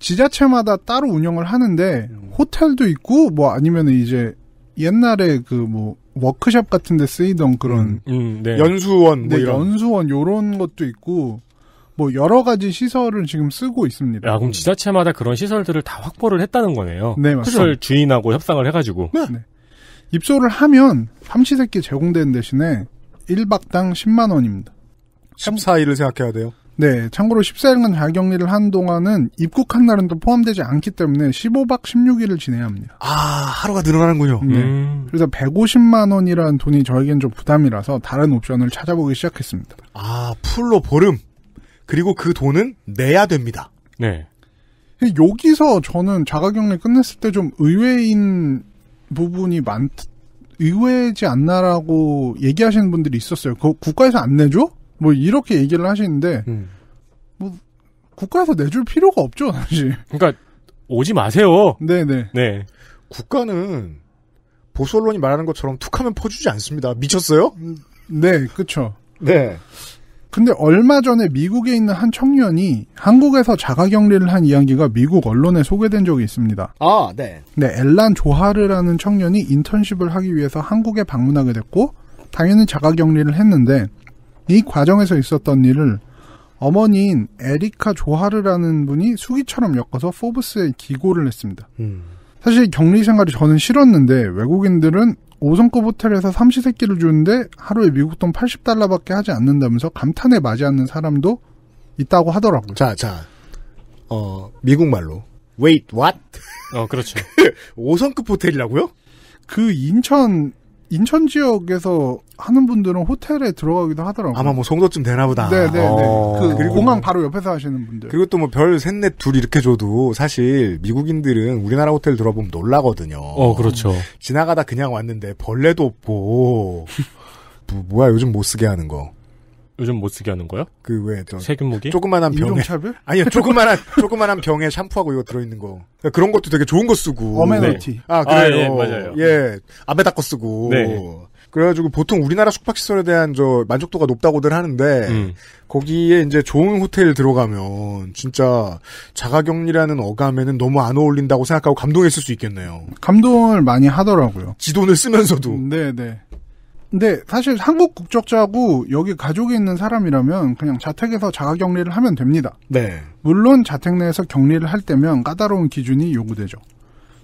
지자체마다 따로 운영을 하는데 호텔도 있고 뭐 아니면 이제 옛날에 그 뭐 워크숍 같은데 쓰이던 그런 음, 음, 네. 연수원 뭐 네, 연수원 요런 것도 있고 뭐 여러 가지 시설을 지금 쓰고 있습니다. 야, 그럼 지자체마다 그런 시설들을 다 확보를 했다는 거네요. 네, 맞습니다. 시설 주인하고 협상을 해가지고. 네. 네. 입소를 하면 함시세끼 제공되는 대신에 1박당 10만 원입니다. 14일을 생각해야 돼요. 네, 참고로 14일간 자격리를 한 동안은 입국한 날은 또 포함되지 않기 때문에 15박 16일을 지내야 합니다. 아, 하루가 늘어나는군요. 네. 음. 그래서 150만 원이라는 돈이 저에겐 좀 부담이라서 다른 옵션을 찾아보기 시작했습니다. 아, 풀로 보름. 그리고 그 돈은 내야 됩니다. 네. 여기서 저는 자가격리 끝냈을 때 좀 의외인 부분이 많, 의외지 않나라고 얘기하시는 분들이 있었어요. 그 국가에서 안 내줘? 뭐 이렇게 얘기를 하시는데, 음. 뭐, 국가에서 내줄 필요가 없죠, 사실. 그러니까, 오지 마세요. 네네. 네. 국가는 보수 언론이 말하는 것처럼 툭하면 퍼주지 않습니다. 미쳤어요? 음, 네, 그쵸. 네. 근데 얼마 전에 미국에 있는 한 청년이 한국에서 자가격리를 한 이야기가 미국 언론에 소개된 적이 있습니다. 아, 네. 네, 엘란 조하르라는 청년이 인턴십을 하기 위해서 한국에 방문하게 됐고 당연히 자가격리를 했는데 이 과정에서 있었던 일을 어머니인 에리카 조하르라는 분이 수기처럼 엮어서 포브스에 기고를 했습니다. 음. 사실 격리 생활이 저는 싫었는데 외국인들은 오성급 호텔에서 삼시세끼를 주는데 하루에 미국 돈 80달러밖에 하지 않는다면서 감탄에 맞지 않는 사람도 있다고 하더라고요. 자, 자. 어, 미국 말로. Wait, what? 어, 그렇죠. 오성급 호텔이라고요? 그 인천 인천 지역에서 하는 분들은 호텔에 들어가기도 하더라고요. 아마 뭐 송도쯤 되나 보다. 네네네. 네, 네. 어, 그 그리고 공항 바로 옆에서 하시는 분들. 그리고 또 뭐 별 셋 넷 둘 이렇게 줘도 사실 미국인들은 우리나라 호텔 들어보면 놀라거든요. 어, 그렇죠. 지나가다 그냥 왔는데 벌레도 없고 뭐, 뭐야 요즘 못 쓰게 하는 거. 요즘 못 뭐 쓰게 하는 거요? 그왜저 세균무기? 조그만한 병에 차별 아니요 조그만한 조그만한 병에 샴푸하고 이거 들어있는 거 그러니까 그런 것도 되게 좋은 거 쓰고 어메너티 네. 아, 아 그래요 아, 예, 맞아요 예 아베다 거 쓰고 네. 그래가지고 보통 우리나라 숙박시설에 대한 저 만족도가 높다고들 하는데 음. 거기에 이제 좋은 호텔 들어가면 진짜 자가격리라는 어감에는 너무 안 어울린다고 생각하고 감동했을 수 있겠네요. 감동을 많이 하더라고요. 지돈을 쓰면서도. 네네. 네. 근데 사실 한국 국적자고 여기 가족이 있는 사람이라면 그냥 자택에서 자가격리를 하면 됩니다. 네. 물론 자택 내에서 격리를 할 때면 까다로운 기준이 요구되죠.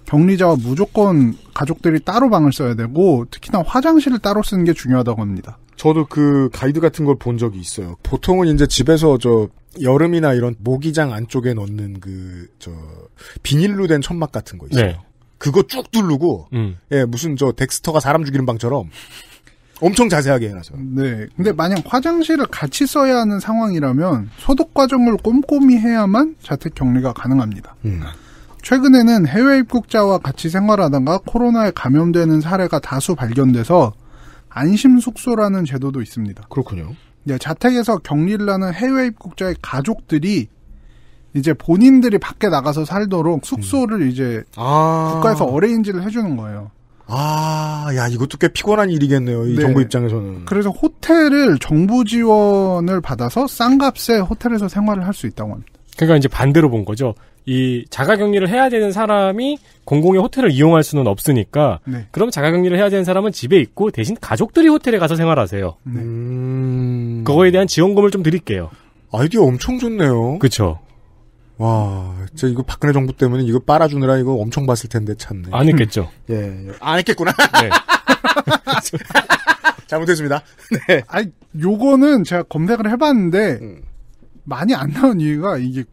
격리자와 무조건 가족들이 따로 방을 써야 되고 특히나 화장실을 따로 쓰는 게 중요하다고 합니다. 저도 그 가이드 같은 걸 본 적이 있어요. 보통은 이제 집에서 저 여름이나 이런 모기장 안쪽에 넣는 그저 비닐로 된 천막 같은 거 있어요. 네. 그거 쭉 두르고 음. 예 무슨 저 덱스터가 사람 죽이는 방처럼 엄청 자세하게 해놔서. 네. 근데 만약 화장실을 같이 써야 하는 상황이라면 소독 과정을 꼼꼼히 해야만 자택 격리가 가능합니다. 음. 최근에는 해외 입국자와 같이 생활하다가 코로나에 감염되는 사례가 다수 발견돼서 안심 숙소라는 제도도 있습니다. 그렇군요. 네, 자택에서 격리를 하는 해외 입국자의 가족들이 이제 본인들이 밖에 나가서 살도록 숙소를 음. 이제 아. 국가에서 어레인지를 해주는 거예요. 아, 야, 이것도 꽤 피곤한 일이겠네요. 이 네. 정부 입장에서는. 그래서 호텔을 정부 지원을 받아서 싼 값에 호텔에서 생활을 할 수 있다고 합니다. 그러니까 이제 반대로 본 거죠. 이 자가격리를 해야 되는 사람이 공공의 호텔을 이용할 수는 없으니까 네. 그럼 자가격리를 해야 되는 사람은 집에 있고 대신 가족들이 호텔에 가서 생활하세요. 네. 음... 그거에 대한 지원금을 좀 드릴게요. 아이디어 엄청 좋네요. 그렇죠. 와, 저 이거 박근혜 정부 때문에 이거 빨아주느라 이거 엄청 봤을 텐데 참네. 안 했겠죠. 예, 예, 안 했겠구나. 네. 잘못했습니다. 네. 아니, 요거는 제가 검색을 해봤는데, 음. 많이 안 나온 이유가 이게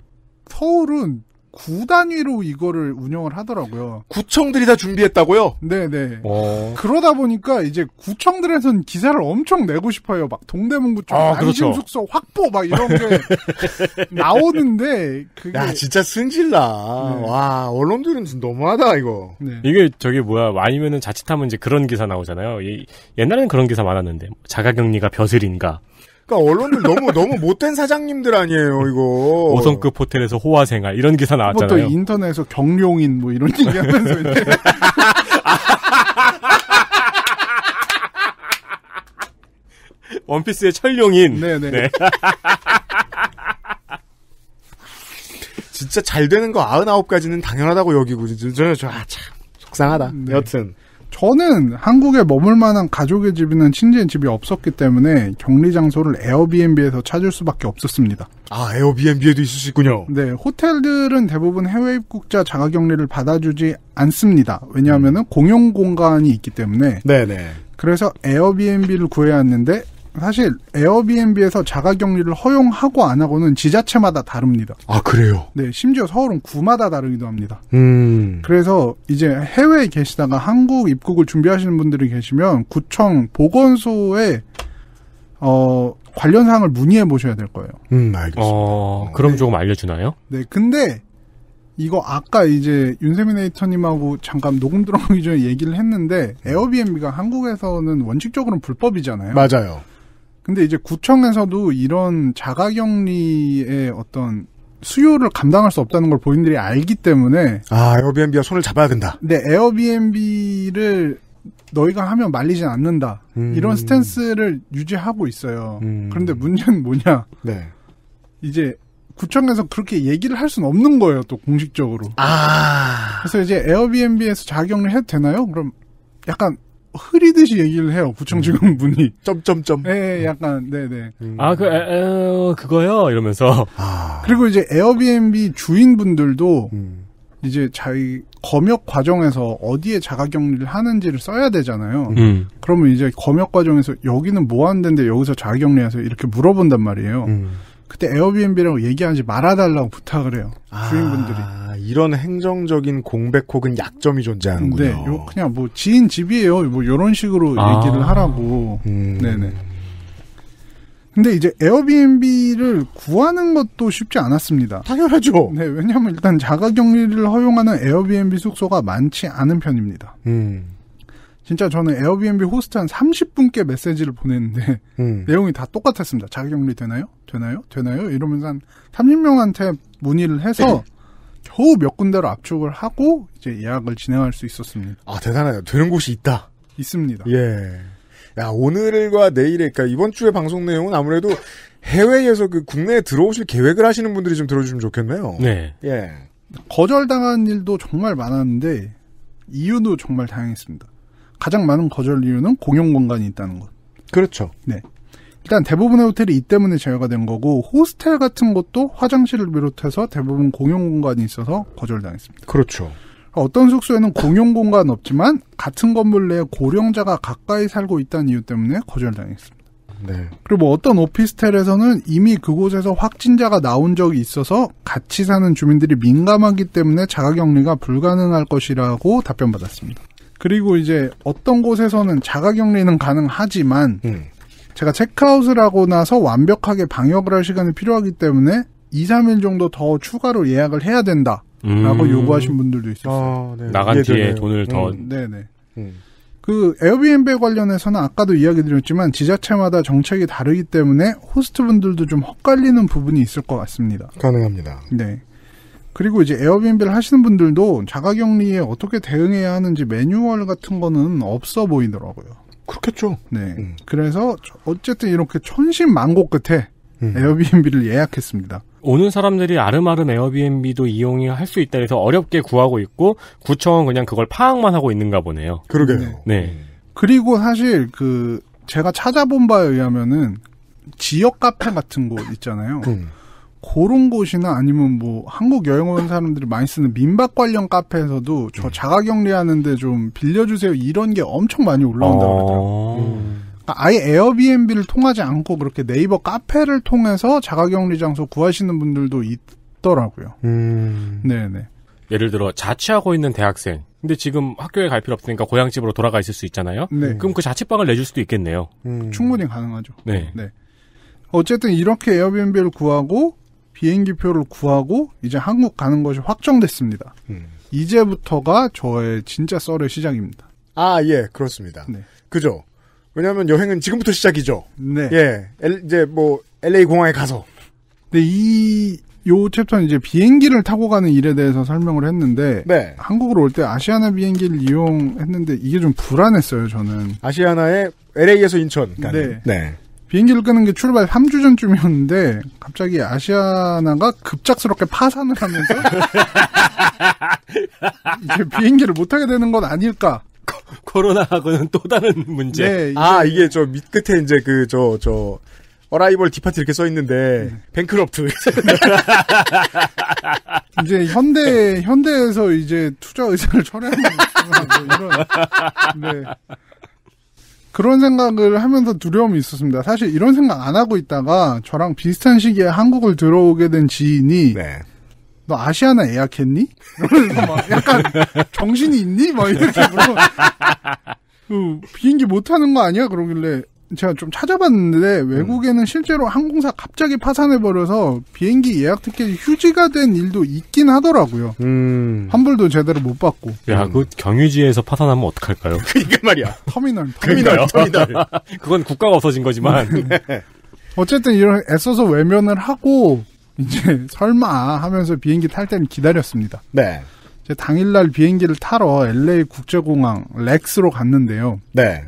서울은 구단위로 이거를 운영을 하더라고요. 구청들이 다 준비했다고요? 네네. 오. 네. 어. 그러다 보니까 이제 구청들에선 기사를 엄청 내고 싶어요. 막 동대문구청 아, 안심 숙소 그렇죠. 확보 막 이런 게 나오는데 그게 야 진짜 승질나. 네. 와 언론들은 너무하다 이거. 네. 이게 저게 뭐야 아니면은 자칫하면 이제 그런 기사 나오잖아요. 옛날에는 그런 기사 많았는데 자가격리가 벼슬인가. 그러니까 언론들 너무 너무 못된 사장님들 아니에요 이거. 5성급 호텔에서 호화 생활 이런 기사 뭐 나왔잖아요. 또 인터넷에서 경룡인 뭐 이런 얘기하면서 이제. 원피스의 철룡인. 네네. 네. 네. 네. 진짜 잘 되는 거 99가지는 당연하다고 여기고, 진짜 저는 저, 아, 참, 속상하다. 네. 여튼. 저는 한국에 머물 만한 가족의 집이나 친지의 집이 없었기 때문에 격리 장소를 에어비앤비에서 찾을 수밖에 없었습니다. 아, 에어비앤비에도 있을 수 있군요. 네, 호텔들은 대부분 해외 입국자 자가 격리를 받아주지 않습니다. 왜냐하면 공용 공간이 있기 때문에. 네네. 네. 그래서 에어비앤비를 구해야하는데 사실 에어비앤비에서 자가격리를 허용하고 안 하고는 지자체마다 다릅니다. 아 그래요? 네, 심지어 서울은 구마다 다르기도 합니다. 음. 그래서 이제 해외에 계시다가 한국 입국을 준비하시는 분들이 계시면 구청 보건소에 어 관련 사항을 문의해 보셔야 될 거예요. 음, 알겠습니다. 어, 그럼 네. 조금 알려주나요? 네, 근데 이거 아까 이제 윤세민 에이터님하고 잠깐 녹음 들어가기 전에 얘기를 했는데 에어비앤비가 한국에서는 원칙적으로는 불법이잖아요. 맞아요. 근데 이제 구청에서도 이런 자가격리의 어떤 수요를 감당할 수 없다는 걸 본인들이 알기 때문에 아 에어비앤비와 손을 잡아야 된다. 네 에어비앤비를 너희가 하면 말리진 않는다. 음. 이런 스탠스를 유지하고 있어요. 음. 그런데 문제는 뭐냐? 네. 이제 구청에서 그렇게 얘기를 할 수는 없는 거예요. 또 공식적으로. 아. 그래서 이제 에어비앤비에서 자격을 해도 되나요? 그럼 약간 흐리듯이 얘기를 해요. 부청 직원분이. 점점점. 네, 약간, 네네. 음. 아, 그, 에, 에, 그거요? 이러면서. 아. 그리고 이제 에어비앤비 주인분들도, 음. 이제 자기 검역 과정에서 어디에 자가격리를 하는지를 써야 되잖아요. 음. 음. 그러면 이제 검역 과정에서 여기는 뭐 하는 데 여기서 자가격리해서 이렇게 물어본단 말이에요. 음. 그때 에어비앤비라고 얘기하지 말아달라고 부탁을 해요. 아. 주인분들이. 아. 이런 행정적인 공백 혹은 약점이 존재하는군요. 네, 요 그냥 뭐 지인 집이에요. 뭐 이런 식으로 아. 얘기를 하라고. 음. 네네. 근데 이제 에어비앤비를 구하는 것도 쉽지 않았습니다. 당연하죠. 네, 왜냐하면 일단 자가격리를 허용하는 에어비앤비 숙소가 많지 않은 편입니다. 음. 진짜 저는 에어비앤비 호스트 한 30분께 메시지를 보냈는데 음. 내용이 다 똑같았습니다. 자가격리 되나요? 되나요? 되나요? 이러면서 한 30명한테 문의를 해서 겨우 몇 군데로 압축을 하고 이제 예약을 진행할 수 있었습니다. 아대단하요 되는 곳이 있다. 있습니다. 예. 야 오늘과 내일에 그러니까 이번 주의 방송 내용은 아무래도 해외에서 그 국내에 들어오실 계획을 하시는 분들이 좀 들어주시면 좋겠네요. 네. 예. 거절당한 일도 정말 많았는데 이유도 정말 다양했습니다. 가장 많은 거절 이유는 공용 공간이 있다는 것. 그렇죠. 네. 일단 대부분의 호텔이 이 때문에 제외가 된 거고 호스텔 같은 것도 화장실을 비롯해서 대부분 공용 공간이 있어서 거절당했습니다. 그렇죠. 어떤 숙소에는 공용 공간 없지만 같은 건물 내에 고령자가 가까이 살고 있다는 이유 때문에 거절당했습니다. 네. 그리고 뭐 어떤 오피스텔에서는 이미 그곳에서 확진자가 나온 적이 있어서 같이 사는 주민들이 민감하기 때문에 자가격리가 불가능할 것이라고 답변받았습니다. 그리고 이제 어떤 곳에서는 자가격리는 가능하지만 음. 제가 체크아웃을 하고 나서 완벽하게 방역을 할 시간이 필요하기 때문에 2, 3일 정도 더 추가로 예약을 해야 된다라고 음. 요구하신 분들도 있었어요. 아, 네. 나간 뒤에 돈을 더. 음, 네네. 음. 그 에어비앤비 관련해서는 아까도 이야기 드렸지만 지자체마다 정책이 다르기 때문에 호스트분들도 좀 헛갈리는 부분이 있을 것 같습니다. 가능합니다. 네. 그리고 이제 에어비앤비를 하시는 분들도 자가격리에 어떻게 대응해야 하는지 매뉴얼 같은 거는 없어 보이더라고요. 그렇겠죠. 네. 음. 그래서 어쨌든 이렇게 천신만고 끝에 음. 에어비앤비를 예약했습니다. 오는 사람들이 아름아름 에어비앤비도 이용할 수 있다 해서 어렵게 구하고 있고 구청은 그냥 그걸 파악만 하고 있는가 보네요. 그러게요. 네. 네. 그리고 사실 그 제가 찾아본 바에 의하면은 지역 카페 같은 곳 있잖아요. 음. 그런 곳이나 아니면 뭐 한국 여행 온 사람들이 많이 쓰는 민박 관련 카페에서도 저 음. 자가격리하는데 좀 빌려주세요 이런 게 엄청 많이 올라온다고 그러더라고요. 어. 음. 그러니까 아예 에어비앤비를 통하지 않고 그렇게 네이버 카페를 통해서 자가격리 장소 구하시는 분들도 있더라고요. 음. 네네. 예를 들어 자취하고 있는 대학생. 근데 지금 학교에 갈 필요 없으니까 고향 집으로 돌아가 있을 수 있잖아요. 네. 그럼 그 자취방을 내줄 수도 있겠네요. 그 음. 충분히 가능하죠. 네. 네. 어쨌든 이렇게 에어비앤비를 구하고 비행기표를 구하고 이제 한국 가는 것이 확정됐습니다. 음. 이제부터가 저의 진짜 썰의 시작입니다. 아, 예, 그렇습니다. 네. 그죠. 왜냐하면 여행은 지금부터 시작이죠. 네. 예, 엘, 이제 뭐 LA 공항에 가서. 근데 이요 챕터는 이제 비행기를 타고 가는 일에 대해서 설명을 했는데 네. 한국으로 올 때 아시아나 비행기를 이용했는데 이게 좀 불안했어요 저는 아시아나의 LA에서 인천 가는. 네. 네. 비행기를 끄는 게 출발 3주 전쯤이었는데 갑자기 아시아나가 급작스럽게 파산을 하면서 이제 비행기를 못하게 되는 건 아닐까? 코, 로나하고는또 다른 문제. 네, 아, 이게, 아 이게 저 밑 끝에 이제 그 저저 저 어라이벌 디파트 이렇게 써 있는데 음. 뱅크럽트. 이제 현대 현대에서 이제 투자 의사를 철회하는 이런. 네. 그런 생각을 하면서 두려움이 있었습니다. 사실 이런 생각 안 하고 있다가 저랑 비슷한 시기에 한국을 들어오게 된 지인이 네. 너 아시아나 예약했니? 막 약간 정신이 있니? 막 이렇게 물어. 그 비행기 못 타는 거 아니야? 그러길래 제가 좀 찾아봤는데 외국에는 음. 실제로 항공사 갑자기 파산해 버려서 비행기 예약 티켓 휴지가 된 일도 있긴 하더라고요. 음. 환불도 제대로 못 받고. 야, 음. 그 경유지에서 파산하면 어떡할까요? 그러니까 말이야. 터미널, 터미널, 터미널. 그건 국가가 없어진 거지만. 음. 네. 어쨌든 이런 애써서 외면을 하고 이제 설마 하면서 비행기 탈 때는 기다렸습니다. 네. 제 당일날 비행기를 타러 LA 국제공항 렉스로 갔는데요. 네.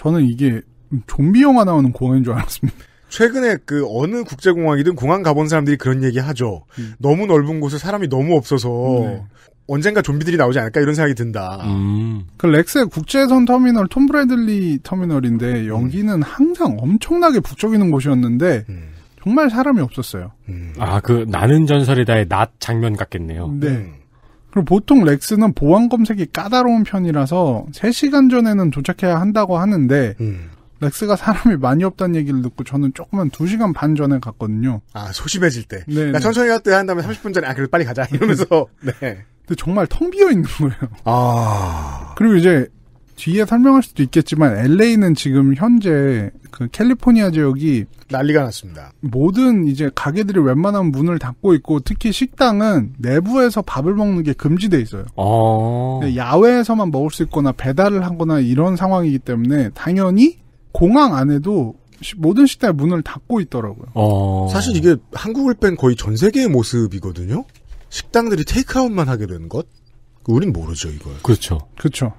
저는 이게 좀비 영화 나오는 공항인 줄 알았습니다. 최근에 그 어느 국제공항이든 공항 가본 사람들이 그런 얘기 하죠. 음. 너무 넓은 곳에 사람이 너무 없어서 네. 언젠가 좀비들이 나오지 않을까 이런 생각이 든다. 음. 그 렉스의 국제선 터미널 톰 브래들리 터미널인데 연기는 음. 항상 엄청나게 북적이는 곳이었는데 음. 정말 사람이 없었어요. 음. 아그 나는 전설이다의 낮 장면 같겠네요. 네. 음. 그리고 보통 렉스는 보안 검색이 까다로운 편이라서 3시간 전에는 도착해야 한다고 하는데 음. 렉스가 사람이 많이 없다는 얘기를 듣고 저는 조금만 2시간 반 전에 갔거든요. 아, 소심해질 때. 네. 나 그러니까 네. 천천히 갔다 한 다음에 30분 전에 아, 그래 빨리 가자 네. 이러면서. 네. 근데 정말 텅 비어 있는 거예요. 아. 그리고 이제 뒤에 설명할 수도 있겠지만 LA는 지금 현재 그 캘리포니아 지역이 난리가 났습니다. 모든 이제 가게들이 웬만하면 문을 닫고 있고 특히 식당은 내부에서 밥을 먹는 게 금지돼 있어요. 아~ 야외에서만 먹을 수 있거나 배달을 하거나 이런 상황이기 때문에 당연히 공항 안에도 모든 식당의 문을 닫고 있더라고요. 어... 사실 이게 한국을 뺀 거의 전 세계의 모습이거든요. 식당들이 테이크아웃만 하게 된 것. 우린 모르죠 이걸. 그렇죠. 그렇죠.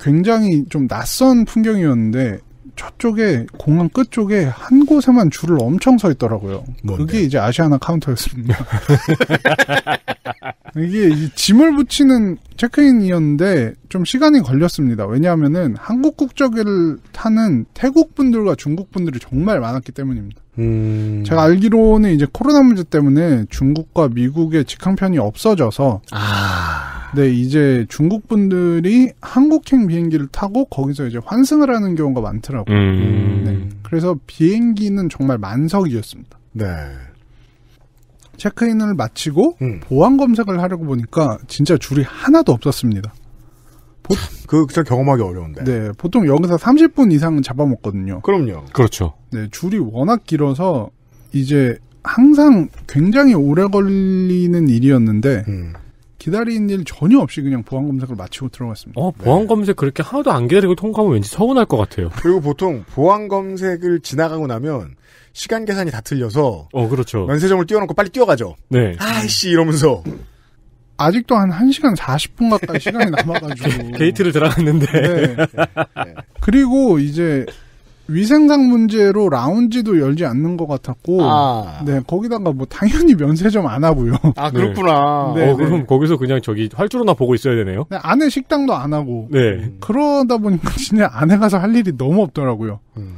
굉장히 좀 낯선 풍경이었는데 저쪽에 공항 끝쪽에 한 곳에만 줄을 엄청 서 있더라고요. 뭔데? 그게 이제 아시아나 카운터였습니다. 이게 짐을 붙이는 체크인이었는데 좀 시간이 걸렸습니다. 왜냐하면은 한국 국적을 타는 태국 분들과 중국 분들이 정말 많았기 때문입니다. 음... 제가 알기로는 이제 코로나 문제 때문에 중국과 미국의 직항편이 없어져서 아... 네, 이제 중국 분들이 한국행 비행기를 타고 거기서 이제 환승을 하는 경우가 많더라고요. 음. 네, 그래서 비행기는 정말 만석이었습니다. 네. 체크인을 마치고 음. 보안 검색을 하려고 보니까 진짜 줄이 하나도 없었습니다. 보... 그 진짜 경험하기 어려운데. 네, 보통 여기서 30분 이상은 잡아먹거든요. 그럼요. 그렇죠. 네, 줄이 워낙 길어서 이제 항상 굉장히 오래 걸리는 일이었는데 음. 기다리는 일 전혀 없이 그냥 보안 검색을 마치고 들어갔습니다. 어, 보안 네. 검색 그렇게 하나도 안 기다리고 통과하면 왠지 서운할 것 같아요. 그리고 보통 보안 검색을 지나가고 나면 시간 계산이 다 틀려서 어, 그렇죠. 면세점을 뛰어놓고 빨리 뛰어가죠. 네. 아이씨 이러면서 아직도 한 1시간 40분 가까이 시간이 남아가지고. 게이트를 들어갔는데. 네. 네. 그리고 이제 위생상 문제로 라운지도 열지 않는 것 같았고, 아. 네 거기다가 뭐 당연히 면세 점안 하고요. 아 네. 그렇구나. 네. 어, 네. 그럼 거기서 그냥 저기 활주로나 보고 있어야 되네요. 네, 안에 식당도 안 하고. 네. 그러다 보니까 진짜 안에 가서 할 일이 너무 없더라고요. 음.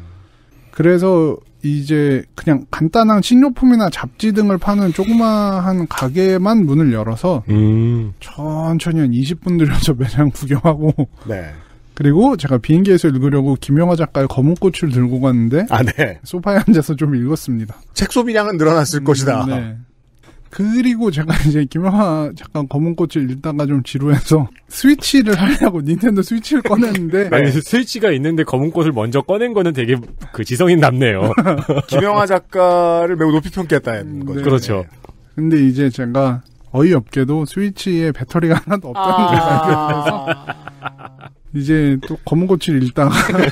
그래서 이제 그냥 간단한 식료품이나 잡지 등을 파는 조그마한 가게만 문을 열어서 음. 천천히 한 20분 들여서 매장 구경하고. 네. 그리고 제가 비행기에서 읽으려고 김영하 작가의 검은 꽃을 들고 갔는데 아, 네. 소파에 앉아서 좀 읽었습니다. 책 소비량은 늘어났을 음, 것이다. 네. 그리고 제가 이제 김영하 잠깐 검은 꽃을 읽다가 좀 지루해서 스위치를 하려고 닌텐도 스위치를 꺼냈는데 아니 네. 스위치가 있는데 검은 꽃을 먼저 꺼낸 거는 되게 그 지성인 남네요. 김영하 작가를 매우 높이 평가했다는 음, 거죠. 네. 그렇죠. 근데 이제 제가 어이없게도 스위치에 배터리가 하나도 없다는 걸 아... 알고 이제 또 검은 꽃을 를 읽다가 네,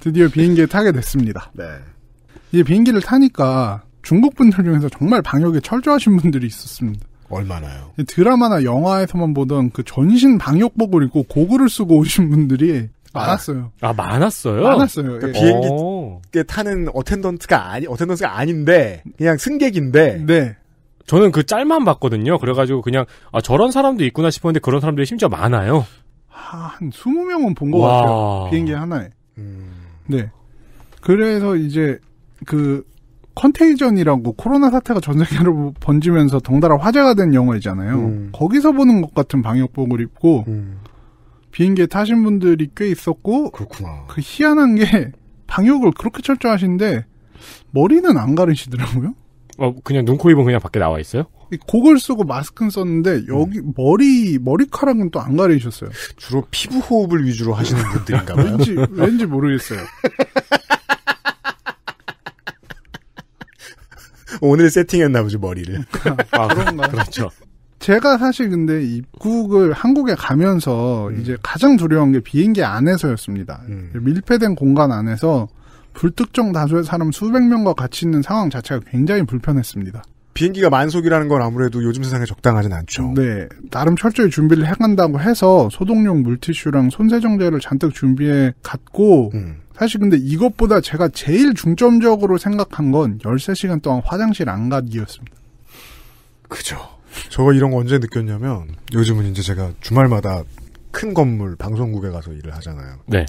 드디어 비행기에 타게 됐습니다. 네. 이제 비행기를 타니까 중국 분들 중에서 정말 방역에 철저하신 분들이 있었습니다. 얼마나요? 드라마나 영화에서만 보던 그 전신 방역복을 입고 고글을 쓰고 오신 분들이 아. 많았어요. 아, 아 많았어요? 많았어요. 그러니까 예. 비행기 타는 어텐던트가 아니 어텐던트가 아닌데 그냥 승객인데 네. 저는 그 짤만 봤거든요. 그래가지고 그냥 아 저런 사람도 있구나 싶었는데 그런 사람들이 심지어 많아요. 아, 한 20명은 본 것 같아요. 비행기 하나에. 음. 네. 그래서 이제 그 컨테이전이라고 코로나 사태가 전 세계로 번지면서 덩달아 화제가 된 영화이잖아요. 음. 거기서 보는 것 같은 방역복을 입고 음. 비행기에 타신 분들이 꽤 있었고 그렇구나. 그 희한한 게 방역을 그렇게 철저하신데 머리는 안 가르시더라고요. 어, 그냥 눈코 입은 그냥 밖에 나와 있어요? 고글 쓰고 마스크는 썼는데 여기 음. 머리 머리카락은 또 안 가리셨어요. 주로 피부 호흡을 위주로 하시는 분들인가 봐요. 왠지 왠지 모르겠어요. 오늘 세팅했나 보지 머리를. 아, 아 그런가? 그렇죠. 제가 사실 근데 입국을 한국에 가면서 음. 이제 가장 두려운 게 비행기 안에서였습니다. 음. 밀폐된 공간 안에서 불특정 다수의 사람 수백 명과 같이 있는 상황 자체가 굉장히 불편했습니다. 비행기가 만석이라는건 아무래도 요즘 세상에 적당하진 않죠. 네. 나름 철저히 준비를 해간다고 해서 소독용 물티슈랑 손세정제를 잔뜩 준비해 갔고, 음. 사실 근데 이것보다 제가 제일 중점적으로 생각한 건 13시간 동안 화장실 안 가기였습니다. 그죠. 저거 이런 거 언제 느꼈냐면, 요즘은 이제 제가 주말마다 큰 건물 방송국에 가서 일을 하잖아요. 네.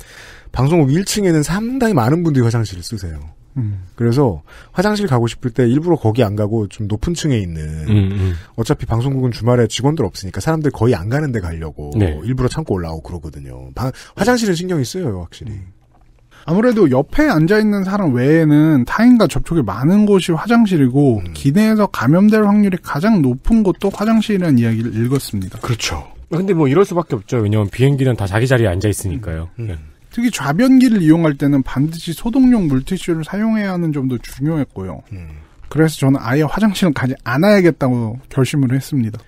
방송국 1층에는 상당히 많은 분들이 화장실을 쓰세요. 음. 그래서 화장실 가고 싶을 때 일부러 거기 안 가고 좀 높은 층에 있는 음, 음. 어차피 방송국은 주말에 직원들 없으니까 사람들 거의 안 가는 데 가려고 네. 일부러 참고 올라오고 그러거든요. 방, 화장실은 신경이 쓰여요, 확실히. 음. 아무래도 옆에 앉아있는 사람 외에는 타인과 접촉이 많은 곳이 화장실이고 음. 기내에서 감염될 확률이 가장 높은 곳도 화장실이라는 이야기를 읽었습니다. 그렇죠. 근데 뭐 이럴 수밖에 없죠. 왜냐하면 비행기는 다 자기 자리에 앉아있으니까요. 음. 네. 특히 좌변기를 이용할 때는 반드시 소독용 물티슈를 사용해야 하는 점도 중요했고요. 음. 그래서 저는 아예 화장실은 가지 않아야겠다고 결심을 했습니다.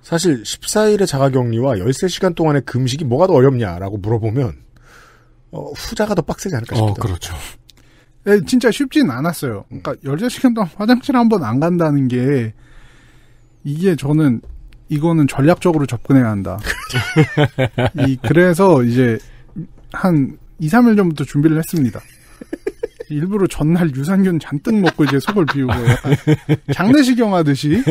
사실 14일의 자가격리와 13시간 동안의 금식이 뭐가 더 어렵냐라고 물어보면 어, 후자가 더 빡세지 않을까 싶다. 어, 그렇죠. 네, 진짜 쉽진 않았어요. 음. 그러니까 13시간 동안 화장실 한 번 안 간다는 게 이게 저는 이거는 전략적으로 접근해야 한다. 이 그래서 이제 한 2, 3일 전부터 준비를 했습니다. 일부러 전날 유산균 잔뜩 먹고 이제 속을 비우고 장례식경 하듯이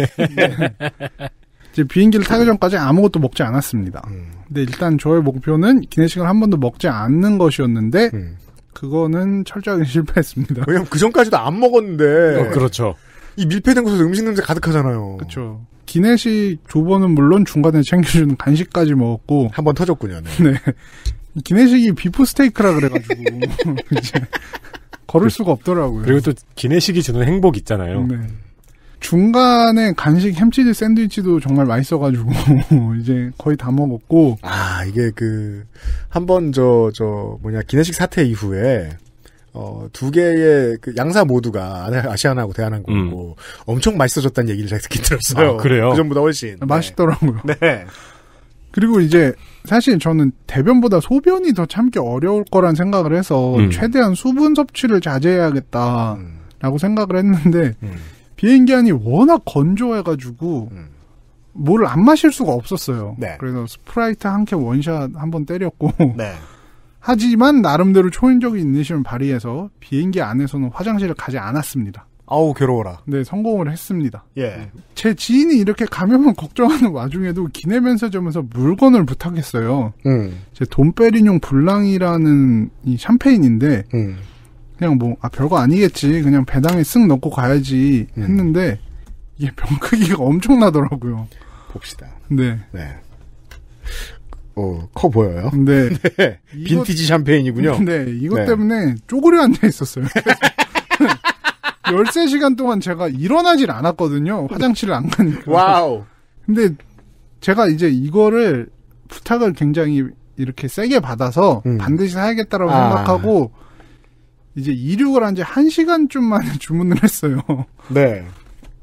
이제 비행기를 타기 전까지 아무것도 먹지 않았습니다. 음. 근데 일단 저의 목표는 기내식을 한 번도 먹지 않는 것이었는데 음. 그거는 철저하게 실패했습니다. 왜냐면 그 전까지도 안 먹었는데 어, 그렇죠. 이 밀폐된 곳에서 음식 냄새 가득하잖아요. 그렇죠. 기내식 조번은 물론 중간에 챙겨주는 간식까지 먹었고 한 번 터졌군요. 네. 네. 기내식이 비프 스테이크라 그래가지고 이제 걸을 수가 없더라고요. 그리고 또 기내식이 주는 행복 있잖아요. 네. 중간에 간식 햄치즈 샌드위치도 정말 맛있어가지고 이제 거의 다 먹었고 아 이게 그 한 번 저 저 뭐냐 기내식 사태 이후에 어, 두 개의 그 양사 모두가 아시아나하고 대한항공이고 음. 엄청 맛있어졌다는 얘기를 제가 듣긴 들었어요. 아, 그래요? 그전보다 훨씬. 네. 맛있더라고요. 네. 그리고 이제 사실 저는 대변보다 소변이 더 참기 어려울 거란 생각을 해서 음. 최대한 수분 섭취를 자제해야겠다라고 음. 생각을 했는데 음. 비행기 안이 워낙 건조해가지고 음. 물을 안 마실 수가 없었어요. 네. 그래서 스프라이트 한 캔 원샷 한 번 때렸고 네. 하지만 나름대로 초인적인 인내심을 발휘해서 비행기 안에서는 화장실을 가지 않았습니다. 아우 괴로워라. 네, 성공을 했습니다. 예. 제 지인이 이렇게 감염을 걱정하는 와중에도 기내 면세점에서 물건을 부탁했어요. 음. 제 돈베리뇽 불랑이라는이 샴페인인데 음. 그냥 뭐아 별거 아니겠지. 그냥 배당에 쓱 넣고 가야지 음. 했는데 이게 병 크기가 엄청나더라고요. 봅시다. 네. 네. 어, 커 보여요. 네. 네. 빈티지 샴페인이군요. 네. 이것 네. 때문에 쪼그려 앉아 있었어요. 13시간 동안 제가 일어나질 않았거든요. 화장실을 안 가니까. 와우. 근데 제가 이제 이거를 부탁을 굉장히 이렇게 세게 받아서 음. 반드시 사야겠다라고 아. 생각하고 이제 이륙을 한지 한시간좀 만에 주문을 했어요. 네.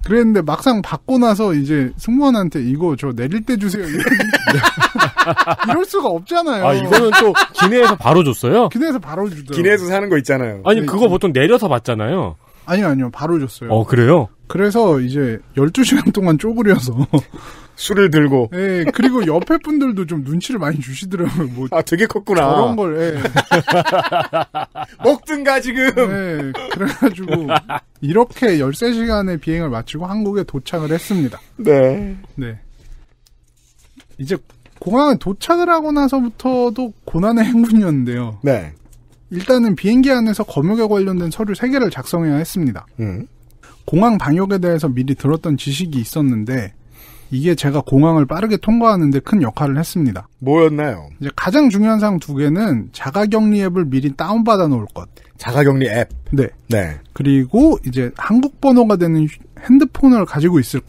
그랬는데 막상 받고 나서 이제 승무원한테 이거 저 내릴 때 주세요. 이럴 수가 없잖아요. 아, 이거는 또 기내에서 바로 줬어요? 기내에서 바로 주죠. 기내에서 사는 거 있잖아요. 아니, 네, 그거 네. 보통 내려서 받잖아요. 아니요, 아니요. 바로 줬어요. 어, 그래요? 그래서 이제 12시간 동안 쪼그려서. 술을 들고. 예, 그리고 옆에 분들도 좀 눈치를 많이 주시더라고요. 뭐 아, 되게 컸구나. 저런 걸, 예. 먹든가, 지금! 예, 그래가지고, 이렇게 13시간의 비행을 마치고 한국에 도착을 했습니다. 네. 네. 이제 공항에 도착을 하고 나서부터도 고난의 행군이었는데요. 네. 일단은 비행기 안에서 검역에 관련된 서류 3개를 작성해야 했습니다. 음. 공항 방역에 대해서 미리 들었던 지식이 있었는데 이게 제가 공항을 빠르게 통과하는데 큰 역할을 했습니다. 뭐였나요? 이제 가장 중요한 사항 두 개는 자가격리 앱을 미리 다운받아 놓을 것. 자가격리 앱. 네. 네. 그리고 이제 한국 번호가 되는 핸드폰을 가지고 있을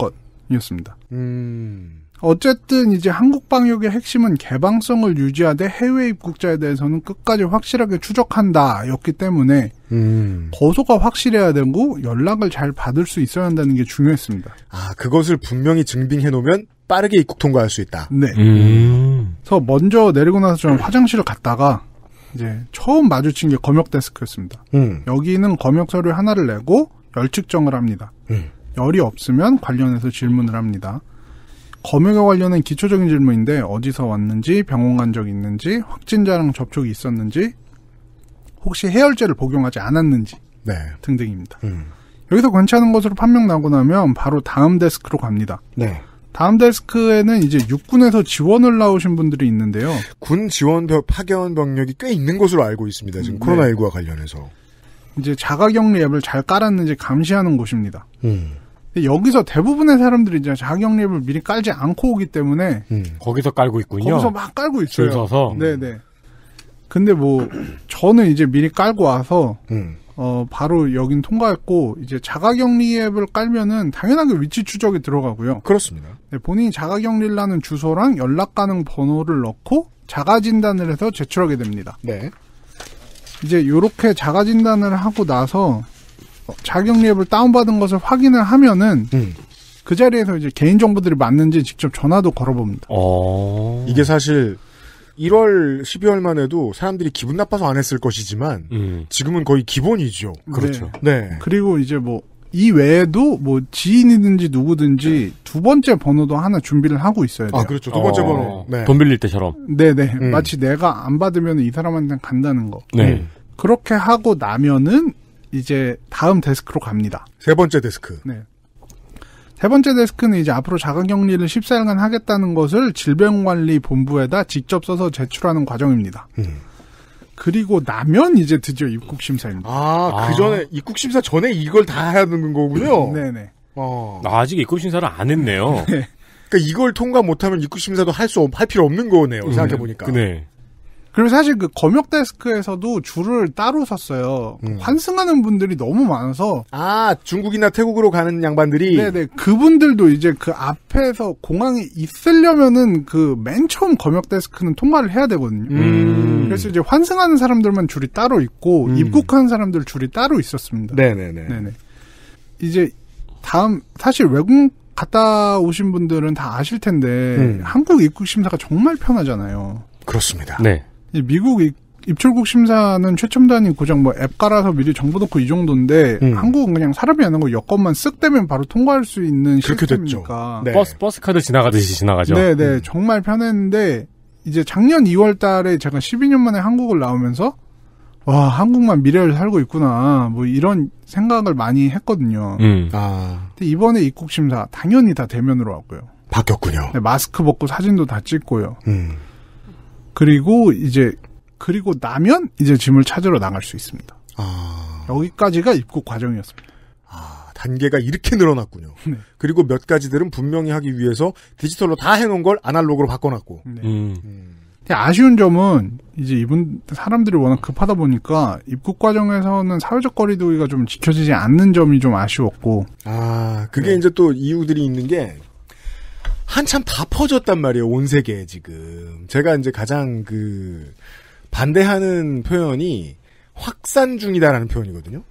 것이었습니다. 음. 어쨌든 이제 한국 방역의 핵심은 개방성을 유지하되 해외 입국자에 대해서는 끝까지 확실하게 추적한다였기 때문에 음. 거소가 확실해야 되고 연락을 잘 받을 수 있어야 한다는 게 중요했습니다. 아 그것을 분명히 증빙해 놓으면 빠르게 입국 통과할 수 있다. 네. 음. 그래서 먼저 내리고 나서 저는 화장실을 갔다가 이제 처음 마주친 게 검역 데스크였습니다. 음. 여기는 검역 서류 하나를 내고 열 측정을 합니다. 음. 열이 없으면 관련해서 질문을 합니다. 검역에 관련된 기초적인 질문인데 어디서 왔는지 병원 간 적 있는지 확진자랑 접촉이 있었는지 혹시 해열제를 복용하지 않았는지 네. 등등입니다. 음. 여기서 관찰하는 것으로 판명 나고 나면 바로 다음 데스크로 갑니다. 네. 다음 데스크에는 이제 육군에서 지원을 나오신 분들이 있는데요. 군 지원 파견 병력이 꽤 있는 것으로 알고 있습니다. 지금 네. 코로나19와 관련해서. 이제 자가격리 앱을 잘 깔았는지 감시하는 곳입니다. 음. 여기서 대부분의 사람들이 이제 자격립을 미리 깔지 않고 오기 때문에 음, 거기서 깔고 있군요. 거기서 막 깔고 있어요. 줄 서서. 네네. 근데 뭐 저는 이제 미리 깔고 와서 음. 어 바로 여긴 통과했고 이제 자가격리 앱을 깔면은 당연하게 위치 추적이 들어가고요. 그렇습니다. 네, 본인이 자가격리라는 주소랑 연락 가능 번호를 넣고 자가 진단을 해서 제출하게 됩니다. 네. 이제 요렇게 자가 진단을 하고 나서 자격 리 앱을 다운받은 것을 확인을 하면은 음. 그 자리에서 이제 개인 정보들이 맞는지 직접 전화도 걸어봅니다. 어... 이게 사실 1월 12월만 해도 사람들이 기분 나빠서 안 했을 것이지만 음. 지금은 거의 기본이죠. 네. 그렇죠. 네. 네. 그리고 이제 뭐 이 외에도 뭐 지인이든지 누구든지 네. 두 번째 번호도 하나 준비를 하고 있어야 아, 돼요. 아 그렇죠. 두 번째 어... 번호. 네. 돈 빌릴 때처럼. 네네. 네. 음. 마치 내가 안 받으면 이 사람한테 간다는 거. 네. 그렇게 하고 나면은 이제 다음 데스크로 갑니다. 세 번째 데스크. 네. 세 번째 데스크는 이제 앞으로 자가격리를 14일간 하겠다는 것을 질병관리본부에다 직접 써서 제출하는 과정입니다. 음. 그리고 나면 이제 드디어 입국 심사입니다. 아, 그 아. 전에 입국 심사 전에 이걸 다 해야 되는 거군요. 네, 네. 어. 아, 아직 입국 심사를 안 했네요. 네. 그러니까 이걸 통과 못하면 입국 심사도 할 수할 할 필요 없는 거네요. 음, 생각해 보니까. 네. 그리고 사실 그 검역 데스크에서도 줄을 따로 섰어요. 음. 환승하는 분들이 너무 많아서 아 중국이나 태국으로 가는 양반들이 네네 그분들도 이제 그 앞에서 공항에 있으려면은 그 맨 처음 검역 데스크는 통과를 해야 되거든요. 음. 그래서 이제 환승하는 사람들만 줄이 따로 있고 음. 입국하는 사람들 줄이 따로 있었습니다. 네네네. 네네. 이제 다음 사실 외국 갔다 오신 분들은 다 아실 텐데 음. 한국 입국 심사가 정말 편하잖아요. 그렇습니다. 네. 미국 입출국 심사는 최첨단이 고장뭐 앱 깔아서 미리 정보 넣고 이 정도인데 음. 한국은 그냥 사람이 안는거 여권만 쓱 대면 바로 통과할 수 있는 시스템이니까 네. 버스 버스 카드 지나가듯이 지나가죠. 네, 네, 음. 정말 편했는데 이제 작년 2월달에 제가 12년 만에 한국을 나오면서 와 한국만 미래를 살고 있구나 뭐 이런 생각을 많이 했거든요. 음. 아. 근데 이번에 입국 심사 당연히 다 대면으로 왔고요. 바뀌었군요. 네, 마스크 벗고 사진도 다 찍고요. 음. 그리고 이제 그리고 나면 이제 짐을 찾으러 나갈 수 있습니다. 아... 여기까지가 입국 과정이었습니다. 아, 단계가 이렇게 늘어났군요. 네. 그리고 몇 가지들은 분명히 하기 위해서 디지털로 다 해놓은 걸 아날로그로 바꿔놨고. 네. 음. 음. 아쉬운 점은 이제 이분 사람들이 워낙 급하다 보니까 입국 과정에서는 사회적 거리두기가 좀 지켜지지 않는 점이 좀 아쉬웠고. 아, 그게 네. 이제 또 이유들이 있는 게 한참 다 퍼졌단 말이에요, 온 세계에 지금. 제가 이제 가장 그, 반대하는 표현이 확산 중이다라는 표현이거든요.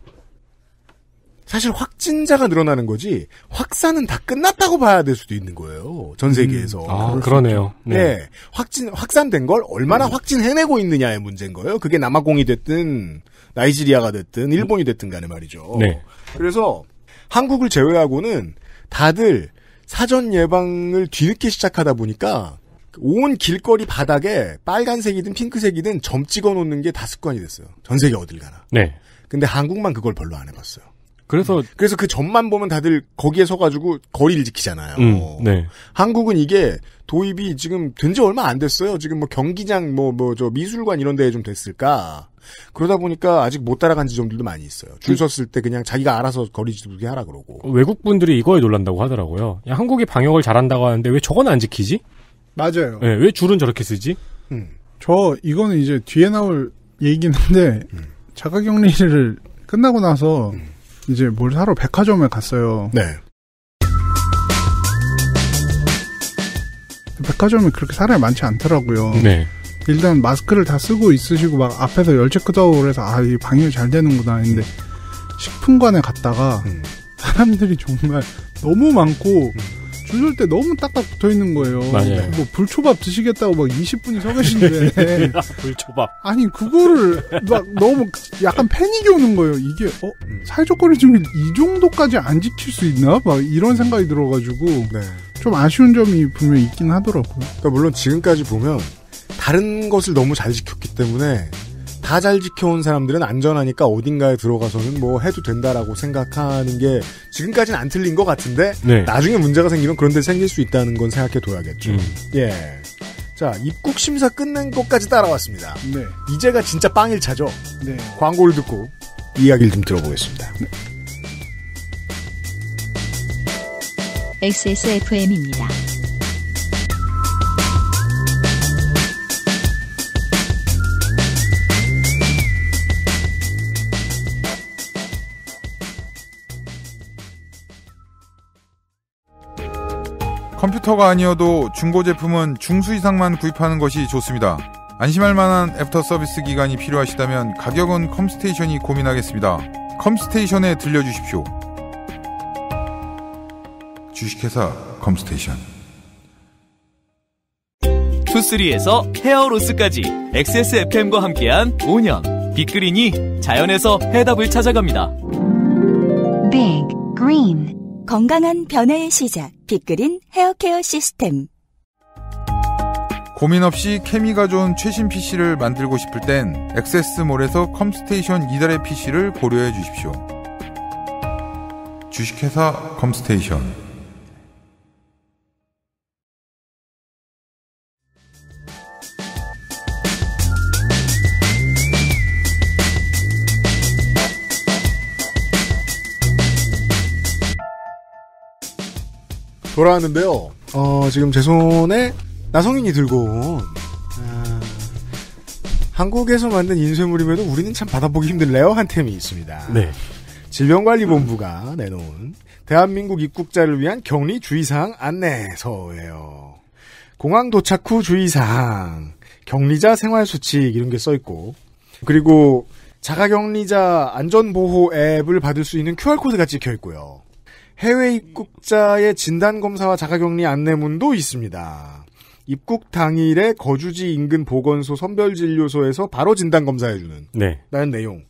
사실 확진자가 늘어나는 거지 확산은 다 끝났다고 봐야 될 수도 있는 거예요. 전 음. 세계에서. 음. 아, 그러네요. 네. 네. 확진 확산된 걸 얼마나 음. 확진해내고 있느냐의 문제인 거예요. 그게 남아공이 됐든 나이지리아가 됐든 일본이 됐든 간에 말이죠. 네. 그래서 한국을 제외하고는 다들 사전 예방을 뒤늦게 시작하다 보니까 온 길거리 바닥에 빨간색이든 핑크색이든 점 찍어 놓는 게 다 습관이 됐어요. 전 세계 어딜 가나. 네. 근데 한국만 그걸 별로 안 해봤어요. 그래서 네. 그래서 그 점만 보면 다들 거기에 서가지고 거리를 지키잖아요. 음, 네. 한국은 이게 도입이 지금 된 지 얼마 안 됐어요. 지금 뭐 경기장 뭐 뭐 저 미술관 이런 데에 좀 됐을까. 그러다 보니까 아직 못 따라간 지점들도 많이 있어요. 줄 음. 섰을 때 그냥 자기가 알아서 거리 두기 하라 그러고. 외국 분들이 이거에 놀란다고 하더라고요. 야, 한국이 방역을 잘한다고 하는데 왜 저건 안 지키지? 맞아요. 네, 왜 줄은 저렇게 쓰지? 음. 저 이거는 이제 뒤에 나올 얘기긴 한데 음. 자가격리를 끝나고 나서 음. 이제 뭘 사러 백화점에 갔어요. 네. 백화점이 그렇게 사람이 많지 않더라고요. 네. 일단 마스크를 다 쓰고 있으시고 막 앞에서 열체 끄덕고 그서 아, 이 방역이 잘 되는구나 했는데 식품관에 갔다가 음. 사람들이 정말 너무 많고 음. 줄줄때 너무 딱딱 붙어 있는 거예요. 맞아요. 뭐 불초밥 드시겠다고 막 20분이 서 계신데 네. 불초밥. 아니 그거를 막 너무 약간 패닉이 오는 거예요. 이게 어 음. 사회적 거리두기 이 정도까지 안 지킬 수 있나? 막 이런 생각이 들어가지고 네. 좀 아쉬운 점이 분명 히 있긴 하더라고요. 그러니까 물론 지금까지 보면 다른 것을 너무 잘 지켰기 때문에 다 잘 지켜온 사람들은 안전하니까 어딘가에 들어가서는 뭐 해도 된다라고 생각하는 게 지금까지는 안 틀린 것 같은데 네. 나중에 문제가 생기면 그런 데 생길 수 있다는 건 생각해 둬야겠죠. 음. 예. 자, 입국 심사 끝낸 것까지 따라왔습니다. 네. 이제가 진짜 빵일 차죠. 네. 광고를 듣고 이야기를 좀 들어보겠습니다. 네. XSFM입니다. 컴퓨터가 아니어도 중고 제품은 중수 이상만 구입하는 것이 좋습니다. 안심할 만한 애프터 서비스 기간이 필요하시다면 가격은 컴스테이션이 고민하겠습니다. 컴스테이션에 들려주십시오. 주식회사 컴스테이션 투쓰리에서 헤어로스까지 XSFM과 함께한 5년 빅그린이 자연에서 해답을 찾아갑니다. Big 건강한 변화의 시작 빅그린 헤어케어 시스템 고민 없이 케미가 좋은 최신 PC를 만들고 싶을 땐 액세스몰에서 컴스테이션 이달의 PC를 고려해 주십시오. 주식회사 컴스테이션 돌아왔는데요. 어, 지금 제 손에 나성인이 들고 온 아, 한국에서 만든 인쇄물임에도 우리는 참 받아보기 힘든 레어한 템이 있습니다. 네. 질병관리본부가 내놓은 대한민국 입국자를 위한 격리 주의사항 안내서예요. 공항 도착 후 주의사항, 격리자 생활수칙 이런 게 써있고 그리고 자가격리자 안전보호 앱을 받을 수 있는 QR코드가 찍혀있고요. 해외 입국자의 진단검사와 자가격리 안내문도 있습니다. 입국 당일에 거주지 인근 보건소 선별진료소에서 바로 진단검사해주는 네. 라는 내용.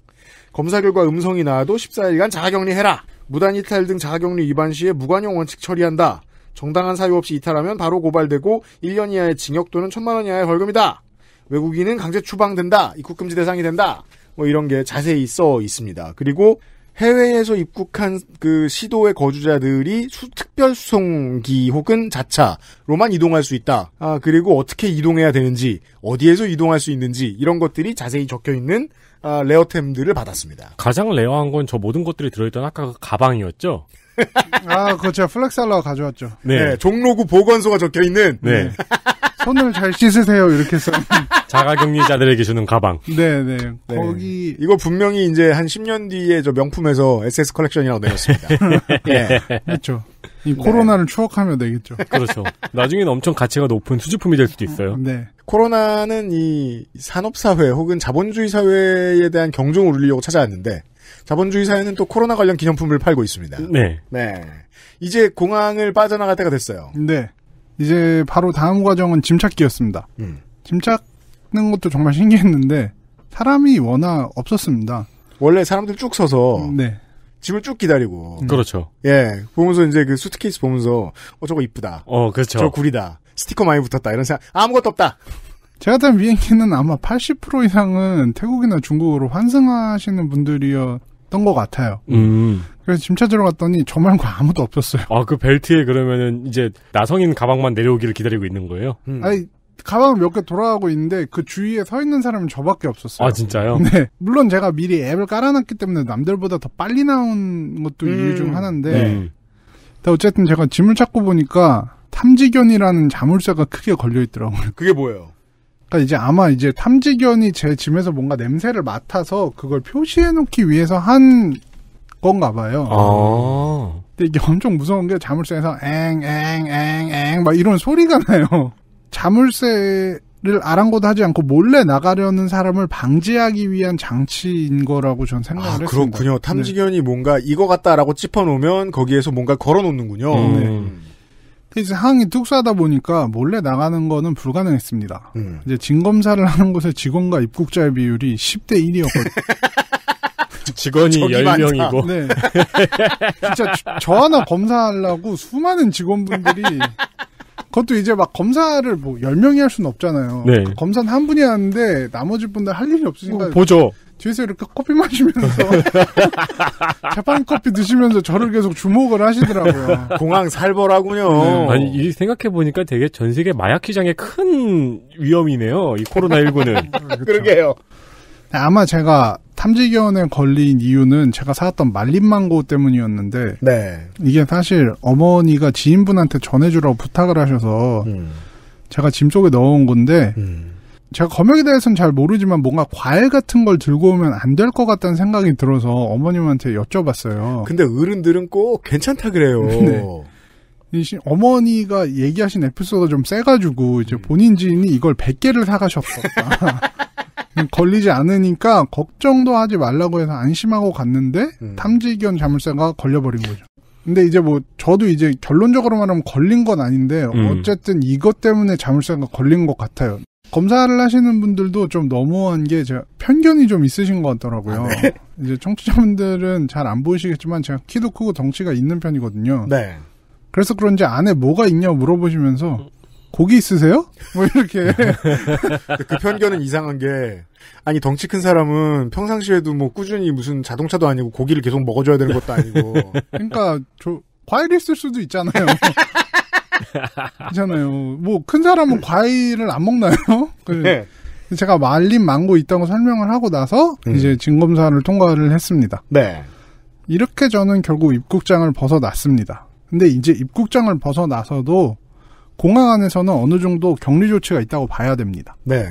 검사 결과 음성이 나와도 14일간 자가격리해라. 무단이탈 등 자가격리 위반 시에 무관용 원칙 처리한다. 정당한 사유 없이 이탈하면 바로 고발되고 1년 이하의 징역 또는 1천만 원 이하의 벌금이다. 외국인은 강제 추방된다. 입국금지 대상이 된다. 뭐 이런 게 자세히 써 있습니다. 그리고 해외에서 입국한 그 시도의 거주자들이 수, 특별 수송기 혹은 자차로만 이동할 수 있다. 아, 그리고 어떻게 이동해야 되는지, 어디에서 이동할 수 있는지 이런 것들이 자세히 적혀 있는 아, 레어템들을 받았습니다. 가장 레어한 건 저 모든 것들이 들어있던 아까 그 가방이었죠. 아, 그거 그렇죠. 제가 플렉살러려 가져왔죠. 네. 네. 종로구 보건소가 적혀 있는. 네. 손을 잘 씻으세요 이렇게 써. 자가격리자들에게 주는 가방. 네네. 네. 네. 거기 이거 분명히 이제 한 10년 뒤에 저 명품에서 SS 컬렉션이라고 내렸습니다. 네. 예. 그렇죠. 이 코로나를 추억하면 되겠죠. 그렇죠. 나중에는 엄청 가치가 높은 수집품이될 수도 있어요. 네. 코로나는 이 산업사회 혹은 자본주의 사회에 대한 경종을 울리려고 찾아왔는데 자본주의 사회는 또 코로나 관련 기념품을 팔고 있습니다. 네. 네. 이제 공항을 빠져나갈 때가 됐어요. 네. 이제 바로 다음 과정은 짐찾기였습니다. 음. 짐 찾는 것도 정말 신기했는데 사람이 워낙 없었습니다. 원래 사람들 쭉 서서 네. 집을 쭉 기다리고 음. 그렇죠. 예 보면서 이제 그 수트케이스 보면서 어 저거 이쁘다. 어 그렇죠. 저 구리다. 스티커 많이 붙었다 이런 생각 아무것도 없다. 제가 탄 비행기는 아마 80% 이상은 태국이나 중국으로 환승하시는 분들이었던 것 같아요. 음. 그래서 짐 찾으러 갔더니 저 말고 아무도 없었어요. 아, 그 벨트에 그러면은 이제 나성인 가방만 내려오기를 기다리고 있는 거예요? 음. 아니, 가방을 몇개 돌아가고 있는데 그 주위에 서 있는 사람은 저밖에 없었어요. 아, 진짜요? 네. 물론 제가 미리 앱을 깔아놨기 때문에 남들보다 더 빨리 나온 것도 음. 이유 중 하나인데. 음. 어쨌든 제가 짐을 찾고 보니까 탐지견이라는 자물쇠가 크게 걸려 있더라고요. 그게 뭐예요? 그러니까 이제 아마 이제 탐지견이 제 짐에서 뭔가 냄새를 맡아서 그걸 표시해 놓기 위해서 한 건가 봐요. 아. 근데 이게 엄청 무서운 게 자물쇠에서 엥, 엥, 엥, 엥, 막 이런 소리가 나요. 자물쇠를 아랑곳하지 않고 몰래 나가려는 사람을 방지하기 위한 장치인 거라고 전 아, 생각을 했습니다. 그렇군요. 네. 탐지견이 네. 뭔가 이거 같다라고 찝어놓으면 거기에서 뭔가 걸어놓는군요. 음. 네. 음. 이제 항이 뚝사다 보니까 몰래 나가는 거는 불가능했습니다. 음. 이제 진검사를 하는 곳의 직원과 입국자의 비율이 10대 1이었거든요. 직원이 10명이고. 네. 진짜 저, 저 하나 검사하려고 수많은 직원분들이 그것도 이제 막 검사를 뭐 10명이 할 수는 없잖아요. 네. 그 검사는 한 분이 하는데 나머지 분들 할 일이 없으니까. 어, 보죠. 뒤에서 이렇게 커피 마시면서 재판 커피 드시면서 저를 계속 주목을 하시더라고요. 공항 살벌하군요. 네. 아니 이 생각해 보니까 되게 전 세계 마약 시장의 큰 위험이네요. 이 코로나 19는. 그렇죠. 그러게요. 네, 아마 제가 탐지견에 걸린 이유는 제가 사왔던 말린망고 때문이었는데 네. 이게 사실 어머니가 지인분한테 전해주라고 부탁을 하셔서 음. 제가 짐 속에 넣어온 건데 음. 제가 검역에 대해서는 잘 모르지만 뭔가 과일 같은 걸 들고 오면 안 될 것 같다는 생각이 들어서 어머님한테 여쭤봤어요. 근데 어른들은 꼭 괜찮다 그래요. 네. 어머니가 얘기하신 에피소드가 좀 세가지고 이제 음. 본인 지인이 이걸 100개를 사가셨었다. 음, 걸리지 않으니까 걱정도 하지 말라고 해서 안심하고 갔는데 음. 탐지견 자물쇠가 걸려버린 거죠. 근데 이제 뭐 저도 이제 결론적으로 말하면 걸린 건 아닌데 음. 어쨌든 이것 때문에 자물쇠가 걸린 것 같아요. 검사를 하시는 분들도 좀 너무한 게 제가 편견이 좀 있으신 것 같더라고요. 아, 네. 이제 청취자분들은 잘 안 보이시겠지만 제가 키도 크고 덩치가 있는 편이거든요. 네. 그래서 그런지 안에 뭐가 있냐 물어보시면서 음. 고기 있으세요? 뭐 이렇게 그 편견은 이상한 게 아니 덩치 큰 사람은 평상시에도 뭐 꾸준히 무슨 자동차도 아니고 고기를 계속 먹어줘야 되는 것도 아니고 그러니까 저 과일이 있을 수도 있잖아요. 있잖아요. 뭐 큰 사람은 과일을 안 먹나요? 그 네. 제가 말린 망고 있다고 설명을 하고 나서 음. 이제 진검사를 통과를 했습니다. 네. 이렇게 저는 결국 입국장을 벗어났습니다. 근데 이제 입국장을 벗어나서도 공항 안에서는 어느 정도 격리 조치가 있다고 봐야 됩니다. 네.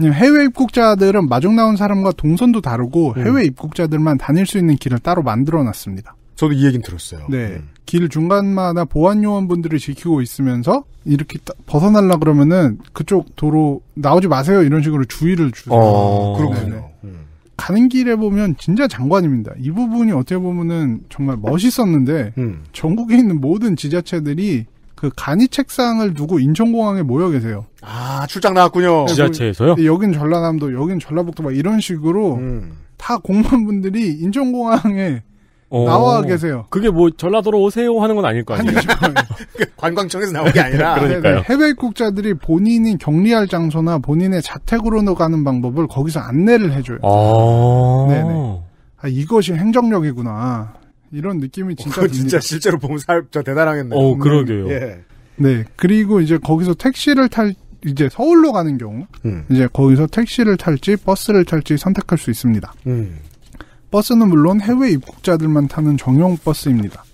해외 입국자들은 마중 나온 사람과 동선도 다르고 음. 해외 입국자들만 다닐 수 있는 길을 따로 만들어 놨습니다. 저도 이 얘기는 들었어요. 네. 음. 길 중간마다 보안 요원분들을 지키고 있으면서 이렇게 벗어날라 그러면은 그쪽 도로 나오지 마세요 이런 식으로 주의를 주세요. 어, 네. 그렇군요. 네. 음. 가는 길에 보면 진짜 장관입니다. 이 부분이 어떻게 보면은 정말 멋있었는데 음. 전국에 있는 모든 지자체들이 그 간이 책상을 두고 인천공항에 모여 계세요. 아 출장 나왔군요. 네, 지자체에서요? 그 여긴 전라남도, 여긴 전라북도 막 이런 식으로 음. 다 공무원분들이 인천공항에 어, 나와 계세요. 그게 뭐 전라도로 오세요 하는 건 아닐 거 아니에요? 그 관광청에서 나온 게 아니라 그러니까요. 네, 네. 해외 국자들이 본인이 격리할 장소나 본인의 자택으로 가는 방법을 거기서 안내를 해줘요. 아~ 네네. 아, 이것이 행정력이구나. 이런 느낌이 어, 진짜 어, 진짜 실제로 보면 사저 대단하겠네요. 어, 그러게요. 음, 예. 네. 그리고 이제 거기서 택시를 탈 이제 서울로 가는 경우 음. 이제 거기서 택시를 탈지 버스를 탈지 선택할 수 있습니다. 음. 버스는 물론 해외 입국자들만 타는 정용 버스입니다.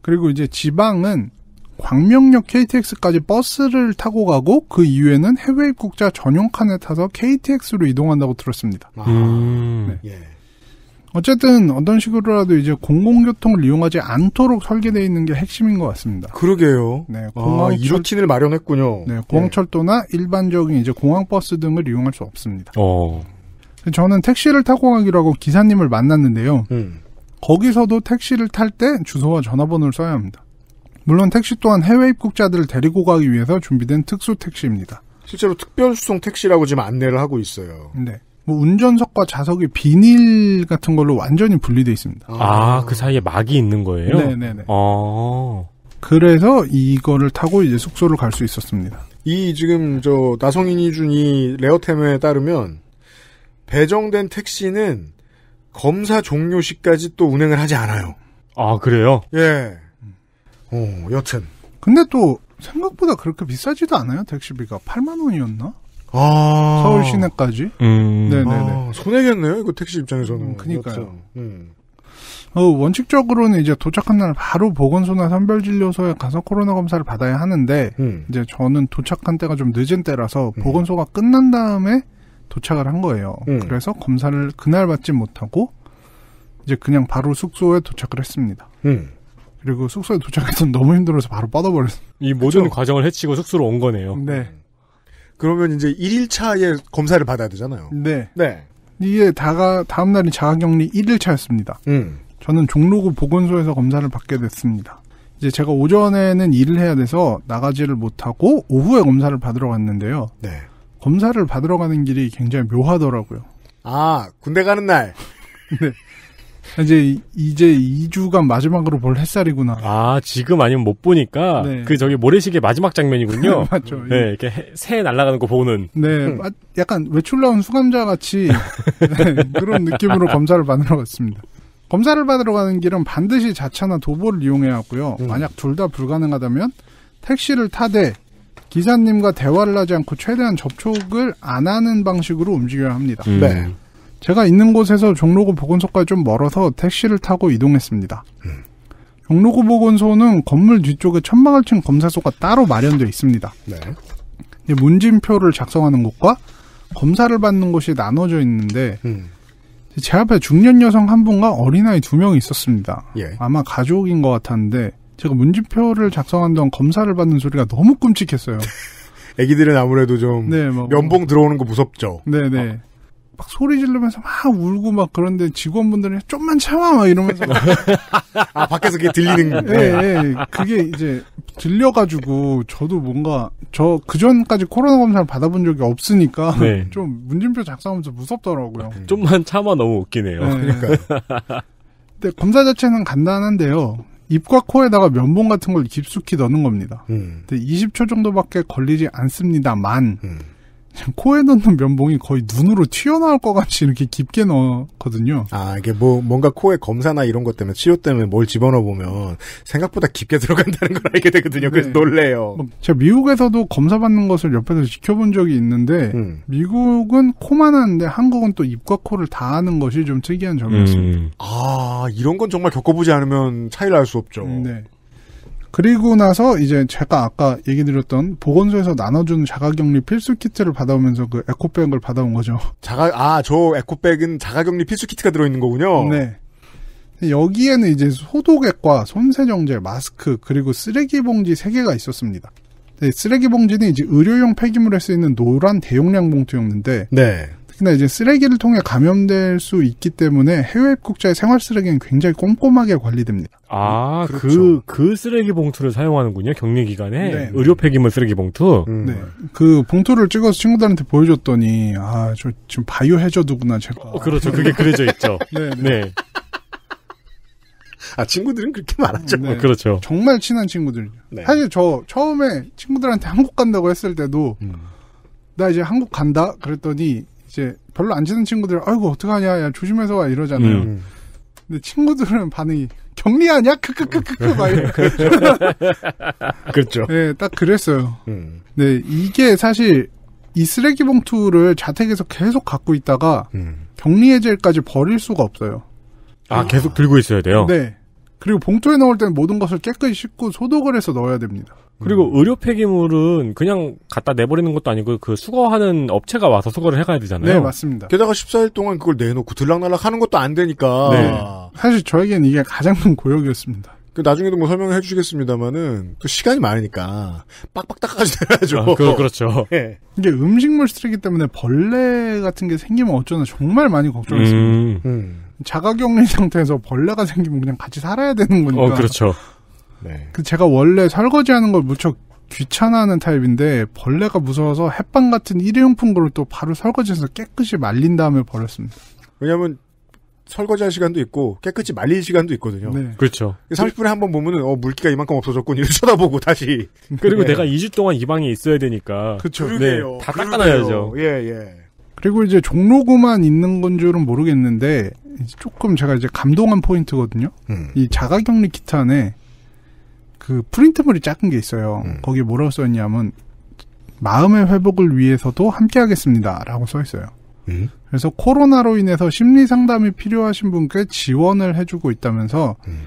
그리고 이제 지방은 광명역 KTX까지 버스를 타고 가고 그 이후에는 해외 입국자 전용 칸에 타서 KTX로 이동한다고 들었습니다. 아. 음. 네. 예. 어쨌든 어떤 식으로라도 이제 공공교통을 이용하지 않도록 설계되어 있는 게 핵심인 것 같습니다. 그러게요. 네, 공항 아, 루틴을 마련했군요. 네, 예. 공항철도나 네. 일반적인 이제 공항버스 등을 이용할 수 없습니다. 어. 저는 택시를 타고 가기로 하고 기사님을 만났는데요. 음. 거기서도 택시를 탈 때 주소와 전화번호를 써야 합니다. 물론 택시 또한 해외 입국자들을 데리고 가기 위해서 준비된 특수 택시입니다. 실제로 특별 수송 택시라고 지금 안내를 하고 있어요. 네. 뭐 운전석과 좌석이 비닐 같은 걸로 완전히 분리돼 있습니다. 아, 아. 그 사이에 막이 있는 거예요? 네네네. 아. 그래서 이거를 타고 이제 숙소를 갈 수 있었습니다. 이 지금 저 나성인이 준 이 레어템에 따르면 배정된 택시는 검사 종료 시까지 또 운행을 하지 않아요. 아 그래요? 예. 어 여튼. 근데 또 생각보다 그렇게 비싸지도 않아요 택시비가 8만 원이었나? 아~ 서울 시내까지. 음. 네네네. 아, 손해겠네요. 이거 택시 입장에서는. 음, 그니까요. 그렇죠. 음. 어, 원칙적으로는 이제 도착한 날 바로 보건소나 선별진료소에 가서 코로나 검사를 받아야 하는데 음. 이제 저는 도착한 때가 좀 늦은 때라서 음. 보건소가 끝난 다음에 도착을 한 거예요. 음. 그래서 검사를 그날 받지 못하고 이제 그냥 바로 숙소에 도착을 했습니다. 그리고 숙소에 도착해서 너무 힘들어서 바로 뻗어버렸어요. 이 모든 그렇죠? 과정을 해치고 숙소로 온 거네요. 네. 그러면 이제 1일차에 검사를 받아야 되잖아요. 네. 네. 이게 다가 다음 날이 자가격리 1일차였습니다. 음. 저는 종로구 보건소에서 검사를 받게 됐습니다. 이제 제가 오전에는 일을 해야 돼서 나가지를 못하고 오후에 검사를 받으러 갔는데요. 네. 검사를 받으러 가는 길이 굉장히 묘하더라고요. 아 군대 가는 날. 네. 이제 이제 2주간 마지막으로 볼 햇살이구나. 아 지금 아니면 못 보니까 네. 그 저기 모래시계 마지막 장면이군요. 맞죠. 네 예. 이렇게 해, 새 날아가는 거 보는. 네 아, 약간 외출 나온 수감자 같이 네, 그런 느낌으로 검사를 받으러 갔습니다. 검사를 받으러 가는 길은 반드시 자차나 도보를 이용해야 하고요. 음. 만약 둘 다 불가능하다면 택시를 타되 기사님과 대화를 하지 않고 최대한 접촉을 안 하는 방식으로 움직여야 합니다. 네. 음. 네. 제가 있는 곳에서 종로구 보건소까지 좀 멀어서 택시를 타고 이동했습니다. 음. 종로구 보건소는 건물 뒤쪽에 천막을 친 검사소가 따로 마련되어 있습니다. 네. 문진표를 작성하는 곳과 검사를 받는 곳이 나눠져 있는데 음. 제 앞에 중년 여성 한 분과 어린아이 두 명이 있었습니다. 예. 아마 가족인 것 같았는데 제가 문진표를 작성한던 검사를 받는 소리가 너무 끔찍했어요. 애기들은 아무래도 좀 네, 뭐, 면봉 들어오는 거 무섭죠. 네네. 어. 네. 아. 막 소리 지르면서 막 울고 막 그런데 직원분들은 좀만 참아 막 이러면서 아 밖에서 그게 들리는 네, 네, 그게 이제 들려가지고 저도 뭔가 저 그전까지 코로나 검사를 받아본 적이 없으니까 네. 좀 문진표 작성하면서 무섭더라고요 아, 좀만 참아 너무 웃기네요 네. 그러니까 근데 검사 자체는 간단한데요 입과 코에다가 면봉 같은 걸 깊숙이 넣는 겁니다 음. 근데 20초 정도밖에 걸리지 않습니다만 음. 코에 넣는 면봉이 거의 눈으로 튀어나올 것 같이 이렇게 깊게 넣거든요. 아, 이게 뭐, 뭔가 코에 검사나 이런 것 때문에, 치료 때문에 뭘 집어넣어보면 생각보다 깊게 들어간다는 걸 알게 되거든요. 그래서 네. 놀래요. 뭐 제가 미국에서도 검사받는 것을 옆에서 지켜본 적이 있는데, 음. 미국은 코만 하는데 한국은 또 입과 코를 다 하는 것이 좀 특이한 점이었습니다. 음. 아, 이런 건 정말 겪어보지 않으면 차이를 알 수 없죠. 네. 그리고 나서 이제 제가 아까 얘기 드렸던 보건소에서 나눠준 자가격리 필수 키트를 받아오면서 그 에코백을 받아온 거죠. 자가 아 저 에코백은 자가격리 필수 키트가 들어있는 거군요. 네. 여기에는 이제 소독액과 손세정제, 마스크 그리고 쓰레기 봉지 세 개가 있었습니다. 네, 쓰레기 봉지는 이제 의료용 폐기물에 쓰이는 노란 대용량 봉투였는데 네. 근데 이제 쓰레기를 통해 감염될 수 있기 때문에 해외 입국자의 생활 쓰레기는 굉장히 꼼꼼하게 관리됩니다. 아, 음, 그, 그렇죠. 그, 쓰레기 봉투를 사용하는군요. 격리 기간에. 네. 의료 폐기물 쓰레기 봉투. 음. 네. 그 봉투를 찍어서 친구들한테 보여줬더니, 아, 저 지금 바이오 해저드구나, 제가. 어, 그렇죠. 그게 그려져 있죠. 네, 네. 네. 아 친구들은 그렇게 많았죠 네. 어, 그렇죠. 정말 친한 친구들. 네. 사실 저 처음에 친구들한테 한국 간다고 했을 때도 음. 나 이제 한국 간다 그랬더니 이제 별로 안 지는 친구들 아이고 어떡하냐 야 조심해서 와 이러잖아요. 음. 근데 친구들은 반응이 격리하냐 크크크크크 막 이런 그렇죠. 네, 딱 그랬어요. 음. 네, 이게 사실 이 쓰레기 봉투를 자택에서 계속 갖고 있다가 음. 격리 해제까지 버릴 수가 없어요. 아, 계속 들고 있어야 돼요. 네. 그리고 봉투에 넣을 때는 모든 것을 깨끗이 씻고 소독을 해서 넣어야 됩니다. 그리고 음. 의료 폐기물은 그냥 갖다 내버리는 것도 아니고 그 수거하는 업체가 와서 수거를 해가야 되잖아요. 네, 맞습니다. 게다가 14일 동안 그걸 내놓고 들락날락 하는 것도 안 되니까. 네. 사실 저에겐 이게 가장 큰 고역이었습니다. 그 나중에도 뭐 설명을 해주시겠습니다만은 또 시간이 많으니까 빡빡 닦아가지 돼야죠. 아, 그, 그렇죠. 네. 이게 음식물 쓰레기 때문에 벌레 같은 게 생기면 어쩌나 정말 많이 걱정했습니다. 음. 음. 자가격리 상태에서 벌레가 생기면 그냥 같이 살아야 되는 어, 거니까. 어, 그렇죠. 네. 그 제가 원래 설거지하는 걸 무척 귀찮아하는 타입인데 벌레가 무서워서 햇반 같은 일회용품 그릇 또 바로 설거지해서 깨끗이 말린 다음에 버렸습니다. 왜냐하면 설거지할 시간도 있고 깨끗이 말릴 시간도 있거든요. 네. 그렇죠. 30분에 한 번 보면은 어 물기가 이만큼 없어졌군 이렇게 쳐다보고 다시 그리고 네. 내가 2주 동안 이 방에 있어야 되니까 그렇죠. 네, 다닦아놔야죠 예예. 예. 그리고 이제 종로구만 있는 건 줄은 모르겠는데 조금 제가 이제 감동한 포인트거든요. 음. 이 자가격리 키트 안에 그 프린트물이 작은 게 있어요. 음. 거기에 뭐라고 써있냐면 마음의 회복을 위해서도 함께하겠습니다라고 써 있어요. 음. 예? 그래서 코로나로 인해서 심리 상담이 필요하신 분께 지원을 해주고 있다면서 음.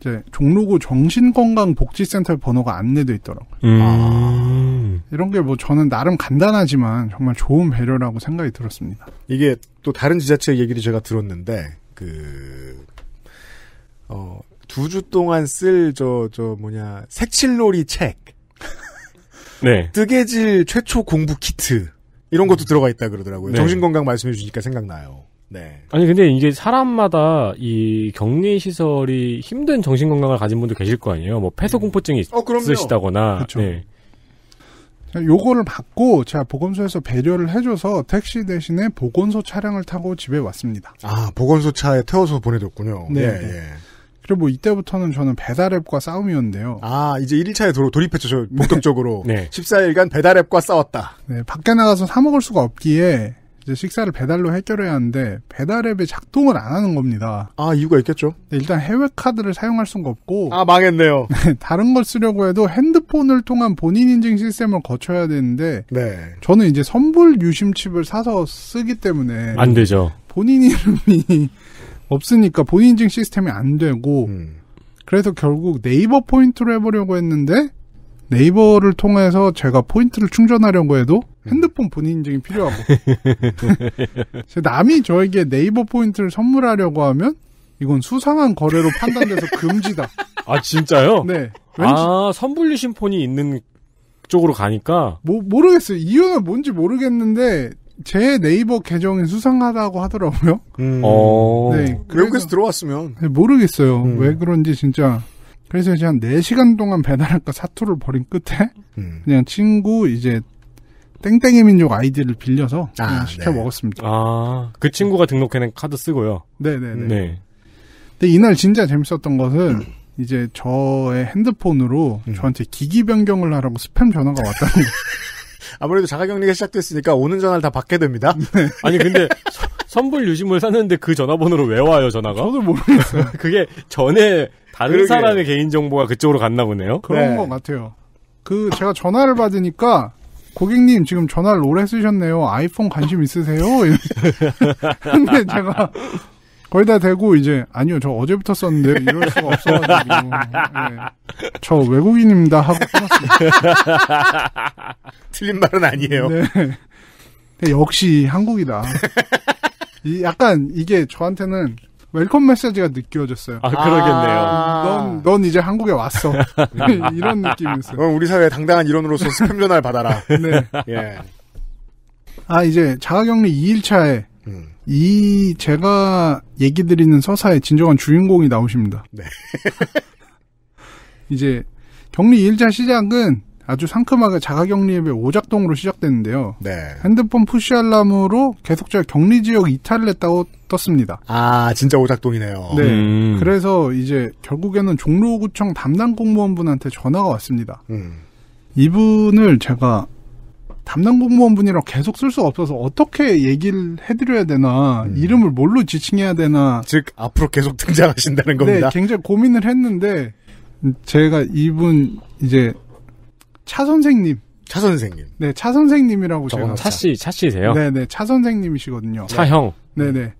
이제 종로구 정신건강복지센터 번호가 안내돼 있더라고요. 음. 아. 이런 게 뭐 저는 나름 간단하지만 정말 좋은 배려라고 생각이 들었습니다. 이게 또 다른 지자체 얘기를 제가 들었는데 그 어, 두주 동안 쓸 저저 저 뭐냐 색칠놀이 책, 네 뜨개질 최초 공부 키트 이런 것도 들어가 있다 그러더라고요. 네. 정신건강 말씀해 주니까 생각나요. 네. 아니 근데 이게 사람마다 이 격리 시설이 힘든 정신 건강을 가진 분도 계실 거 아니에요. 뭐 폐소 공포증이 어, 있으시다거나. 그렇 네. 요거를 받고 제가 보건소에서 배려를 해줘서 택시 대신에 보건소 차량을 타고 집에 왔습니다. 아 보건소 차에 태워서 보내줬군요. 네. 예, 예. 그리고 뭐 이때부터는 저는 배달앱과 싸움이었는데요. 아 이제 1일차에 돌입했죠. 저 본격적으로 네. 14일간 배달앱과 싸웠다. 네, 밖에 나가서 사 먹을 수가 없기에 이제 식사를 배달로 해결해야 하는데 배달앱이 작동을 안 하는 겁니다. 아 이유가 있겠죠. 네, 일단 해외 카드를 사용할 수가 없고 아 망했네요. 네, 다른 걸 쓰려고 해도 핸드폰을 통한 본인 인증 시스템을 거쳐야 되는데 네. 저는 이제 선불 유심칩을 사서 쓰기 때문에 안 되죠. 본인 이름이 없으니까 본인 인증 시스템이 안 되고 음. 그래서 결국 네이버 포인트로 해보려고 했는데 네이버를 통해서 제가 포인트를 충전하려고 해도 핸드폰 본인 인증이 필요하고. 남이 저에게 네이버 포인트를 선물하려고 하면 이건 수상한 거래로 판단돼서 금지다. 아 진짜요? 네. 왠지... 아선불리신 폰이 있는 쪽으로 가니까 뭐 모르겠어요. 이유는 뭔지 모르겠는데 제 네이버 계정이 수상하다고 하더라고요. 음. 어. 네. 외국에서 들어왔으면 네, 모르겠어요. 음. 왜 그런지 진짜. 그래서 이제 한 4시간 동안 배달할까 사투를 벌인 끝에 음. 그냥 친구 이제 땡땡이 민족 아이디를 빌려서 아, 시켜 네. 먹었습니다. 아, 그 친구가 등록해낸 카드 쓰고요. 네네네. 네, 네. 네. 근데 이날 진짜 재밌었던 것은 이제 저의 핸드폰으로 음. 저한테 기기 변경을 하라고 스팸 전화가 왔다는 거. 아무래도 자가격리가 시작됐으니까 오는 전화를 다 받게 됩니다. 네. 아니 근데 서, 선불 유심을 샀는데 그 전화번호로 왜 와요 전화가? 저도 모르겠어요. 그게 전에 다른 그러게. 사람의 개인 정보가 그쪽으로 갔나 보네요. 그런 네. 것 같아요. 그 제가 전화를 받으니까 고객님 지금 전화를 오래 쓰셨네요. 아이폰 관심 있으세요? 근데 제가 거의 다 되고 이제 아니요 저 어제부터 썼는데 이럴 수가 없어가지고 네. 저 외국인입니다 하고 끊었습니다. 틀린 말은 아니에요. 네. 역시 한국이다. 이 약간 이게 저한테는 웰컴 메시지가 느껴졌어요. 아, 그러겠네요. 아. 넌, 넌 이제 한국에 왔어. 이런 느낌이었어요. 우리 사회의 당당한 일원으로서 스팸 전화를 받아라. 네. 예. 아, 이제 자가격리 2일차에 음. 이 제가 얘기 드리는 서사의 진정한 주인공이 나오십니다. 네. 이제 격리 2일차 시작은 아주 상큼하게 자가격리앱의 오작동으로 시작됐는데요. 네. 핸드폰 푸시 알람으로 계속적으 격리 지역 이탈을 했다고 떴습니다. 아 진짜 오작동이네요. 네. 음. 그래서 이제 결국에는 종로구청 담당 공무원분한테 전화가 왔습니다. 음. 이분을 제가 담당 공무원분이랑 계속 쓸수가 없어서 어떻게 얘기를 해드려야 되나 음. 이름을 뭘로 지칭해야 되나 즉 앞으로 계속 등장하신다는 네, 겁니다. 네, 굉장히 고민을 했는데 제가 이분 이제 차 선생님. 차 선생님. 네, 차 선생님이라고 제가. 차 씨, 차 씨세요? 네네, 네, 차 선생님이시거든요. 차 형. 네네. 네.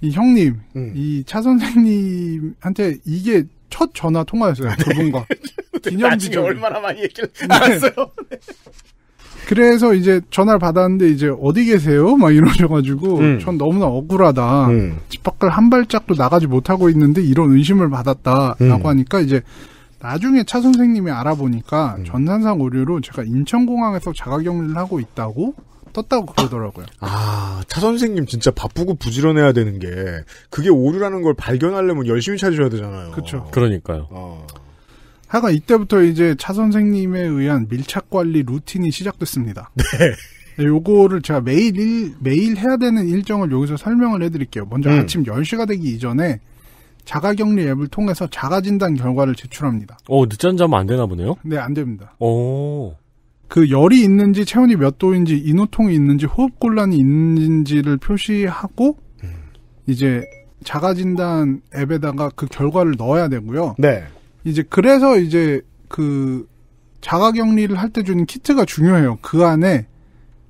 이 형님, 음. 이차 선생님한테 이게 첫 전화 통화였어요, 두 분과. 기념비적 얼마나 많이 얘기를 네. 어요 네. 그래서 이제 전화를 받았는데 이제 어디 계세요? 막 이러셔가지고 음. 전 너무나 억울하다. 음. 집 밖을 한 발짝도 나가지 못하고 있는데 이런 의심을 받았다라고 음. 하니까 이제 나중에 차 선생님이 알아보니까 음. 전산상 오류로 제가 인천공항에서 자가격리를 하고 있다고 떴다고 그러더라고요. 아, 차 선생님 진짜 바쁘고 부지런해야 되는 게 그게 오류라는 걸 발견하려면 열심히 찾으셔야 되잖아요. 그렇죠. 그러니까요. 어. 하여간 이때부터 이제 차 선생님에 의한 밀착 관리 루틴이 시작됐습니다. 네. 네. 요거를 제가 매일 일, 매일 해야 되는 일정을 여기서 설명을 해드릴게요. 먼저 음. 아침 10시가 되기 이전에 자가격리 앱을 통해서 자가진단 결과를 제출합니다. 어, 늦잠 자면 안 되나 보네요? 네, 안 됩니다. 오. 그 열이 있는지 체온이 몇 도인지 인후통이 있는지 호흡곤란이 있는지를 표시하고 음. 이제 자가진단 앱에다가 그 결과를 넣어야 되고요. 네. 이제 그래서 이제 그 자가격리를 할 때 주는 키트가 중요해요. 그 안에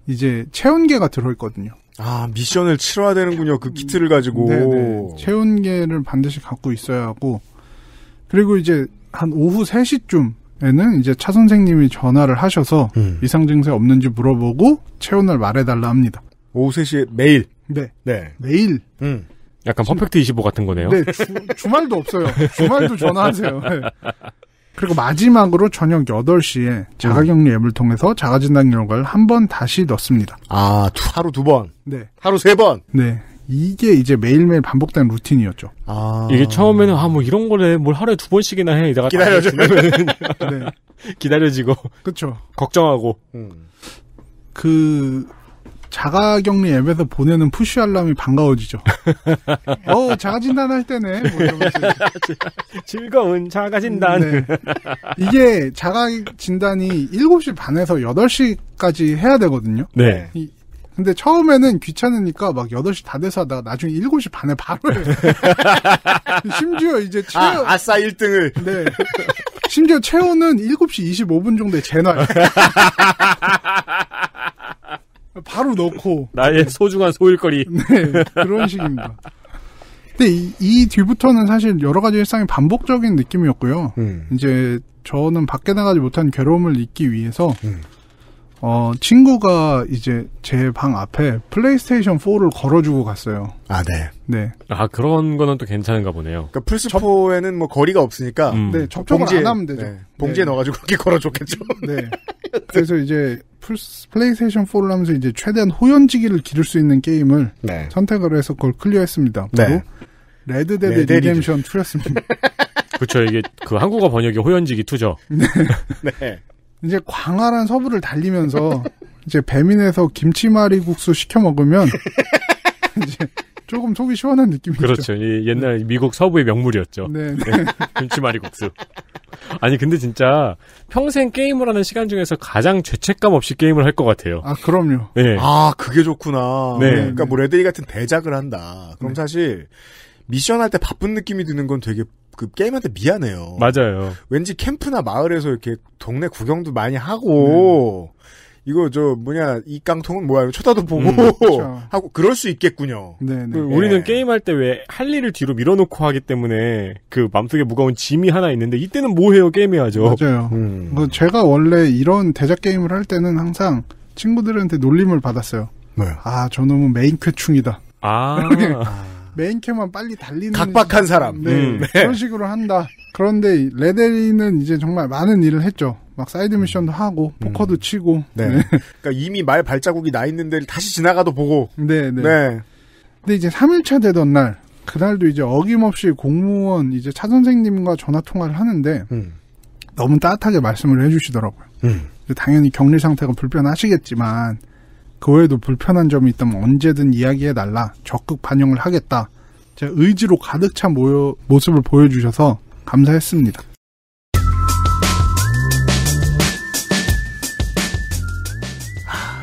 이제 체온계가 들어있거든요. 아 미션을 치러야 되는군요. 그 키트를 가지고 네네. 네. 체온계를 반드시 갖고 있어야 하고 그리고 이제 한 오후 3시쯤에는 이제 차 선생님이 전화를 하셔서 음. 이상 증세 없는지 물어보고 체온을 말해달라 합니다. 오후 3시에 매일. 네. 네. 매일. 음. 약간 퍼펙트 25 같은 거네요. 네. 주, 말도 없어요. 주말도 전화하세요. 네. 그리고 마지막으로 저녁 8시에 자가격리 앱을 통해서 자가진단 결과를 한번 다시 넣습니다. 아, 두, 하루 두 번? 네. 하루 세 번? 네. 이게 이제 매일매일 반복된 루틴이었죠. 아. 이게 처음에는, 아, 뭐 이런 거래, 뭘 하루에 두 번씩이나 해. 이다가 기다려줘. 네. 기다려지고. 그렇죠 걱정하고. 음. 그, 자가격리 앱에서 보내는 푸쉬 알람이 반가워지죠. 어 자가진단 할 때네. 뭐 즐거운 자가진단. 네. 이게 자가진단이 7시 반에서 8시까지 해야 되거든요. 네. 이, 근데 처음에는 귀찮으니까 막 8시 다 돼서 하다가 나중에 7시 반에 바로 심지어 이제 아, 최 아, 아싸 1등을. 네. 심지어 체온은 7시 25분 정도에 재놔요. 바로 넣고 나의 네. 소중한 소일거리. 네, 그런 식입니다. 근데 이, 이, 뒤부터는 사실 여러 가지 일상의 반복적인 느낌이었고요. 음. 이제 저는 밖에 나가지 못한 괴로움을 잊기 위해서 음. 어, 친구가 이제 제 방 앞에 플레이스테이션 4를 걸어주고 갔어요. 아, 네. 네. 아, 그런 거는 또 괜찮은가 보네요. 그러니까 플스4에는 뭐 거리가 없으니까. 음. 네, 접촉을 안 하면 되죠. 네, 봉지에 네. 넣어가지고 그렇게 걸어줬겠죠. 네. 그래서 이제 플스, 플레이스테이션 4를 하면서 이제 최대한 호연지기를 기를 수 있는 게임을 네. 선택을 해서 그걸 클리어했습니다. 그리고 레드데드 네. 레드 리뎀션 2였습니다. 그렇죠. 이게 그 한국어 번역이 호연지기 투죠 네. 네. 이제 광활한 서부를 달리면서 이제 배민에서 김치말이 국수 시켜 먹으면 이제 조금 속이 시원한 느낌이죠. 그렇죠. 이 옛날 미국 서부의 명물이었죠. 네. 네. 네. 김치말이 국수. 아니 근데 진짜 평생 게임을 하는 시간 중에서 가장 죄책감 없이 게임을 할 것 같아요. 아 그럼요. 네. 아 그게 좋구나. 네. 그러니까 뭐 레데이 같은 대작을 한다. 그럼 네. 사실 미션 할 때 바쁜 느낌이 드는 건 되게 그 게임한테 미안해요. 맞아요. 왠지 캠프나 마을에서 이렇게 동네 구경도 많이 하고 음. 이거 저 뭐냐 이 깡통은 뭐야 쳐다도 보고 음, 그렇죠. 하고 그럴 수 있겠군요. 네, 네. 우리는 네. 게임할 때 왜 할 일을 뒤로 밀어놓고 하기 때문에 그 마음속에 무거운 짐이 하나 있는데 이때는 뭐 해요 게임해야죠. 맞아요. 음. 뭐 제가 원래 이런 대작 게임을 할 때는 항상 친구들한테 놀림을 받았어요. 네. 아 저놈은 메인 쾌충이다. 아. 메인캠만 빨리 달리는 각박한 사람 네, 음. 네. 그런 식으로 한다. 그런데 레데리는 이제 정말 많은 일을 했죠. 막 사이드 미션도 음. 하고 음. 포커도 음. 치고. 네. 네. 그러니까 이미 말 발자국이 나 있는 데를 다시 지나가도 보고. 네, 네. 네. 근데 이제 3일차 되던 날 그날도 이제 어김없이 공무원 이제 차 선생님과 전화 통화를 하는데 음. 너무 따뜻하게 말씀을 해주시더라고요. 음. 당연히 격리 상태가 불편하시겠지만 그 외에도 불편한 점이 있다면 언제든 이야기해달라. 적극 반영을 하겠다. 제 의지로 가득 찬 모여, 모습을 보여주셔서 감사했습니다.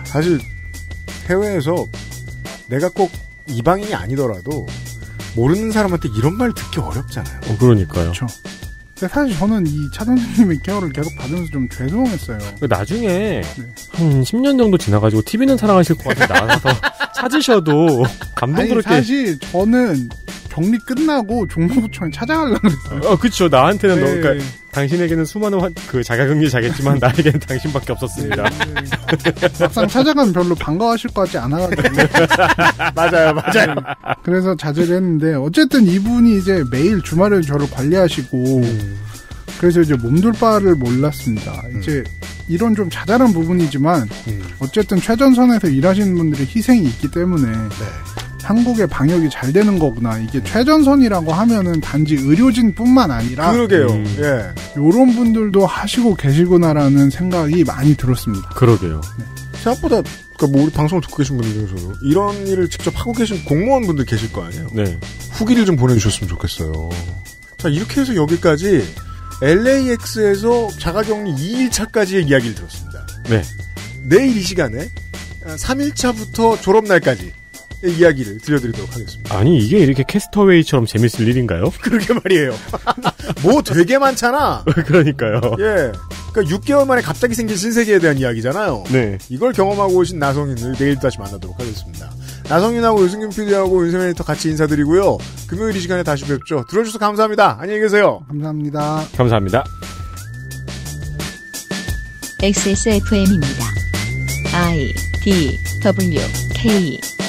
사실 해외에서 내가 꼭 이방인이 아니더라도 모르는 사람한테 이런 말 듣기 어렵잖아요. 어, 그러니까요. 그렇죠. 근데 사실 저는 이 차선생님의 케어를 계속 받으면서 좀 죄송했어요. 그 나중에 네. 한 10년 정도 지나가지고 TV는 사랑하실 것같아데 나와서 찾으셔도 감동스럽게. 아니, 사실 저는 격리 끝나고 종로구청에 찾아가려고 했어요. 어, 그쵸. 나한테는 네. 너, 그러니까 당신에게는 수많은 환, 그 자가격리자겠지만 나에겐 당신밖에 없었습니다. 예. 막상 찾아가면 별로 반가워하실 것 같지 않아가지고 맞아요, 맞아요. 네. 그래서 자제를 했는데 어쨌든 이분이 이제 매일 주말에 저를 관리하시고 음. 그래서 이제 몸둘 바를 몰랐습니다. 음. 이제 이런 좀 자잘한 부분이지만 음. 어쨌든 최전선에서 일하시는 분들의 희생이 있기 때문에 네. 한국의 방역이 잘 되는 거구나. 이게 음. 최전선이라고 하면은 단지 의료진뿐만 아니라 그러게요. 음. 예. 요런 분들도 하시고 계시구나라는 생각이 많이 들었습니다. 그러게요. 네. 생각보다 그니까뭐 우리 방송을 듣고 계신 분들 중에서도 이런 일을 직접 하고 계신 공무원분들 계실 거 아니에요. 네. 후기를 좀 보내주셨으면 좋겠어요. 자 이렇게 해서 여기까지 LAX에서 자가격리 2일차까지의 이야기를 들었습니다. 네. 내일 이 시간에 3일차부터 졸업날까지 이야기를 들려드리도록 하겠습니다. 아니 이게 이렇게 캐스터웨이처럼 재밌을 일인가요? 그러게 말이에요. 뭐 되게 많잖아. 그러니까요. 예. 그러니까 6개월 만에 갑자기 생긴 신세계에 대한 이야기잖아요. 네. 이걸 경험하고 오신 나성인을 내일 다시 만나도록 하겠습니다. 나성인하고 유승균 PD하고 윤세민 에터 같이 인사드리고요. 금요일 이 시간에 다시 뵙죠. 들어주셔서 감사합니다. 안녕히 계세요. 감사합니다. 감사합니다. XSFM입니다. I D W K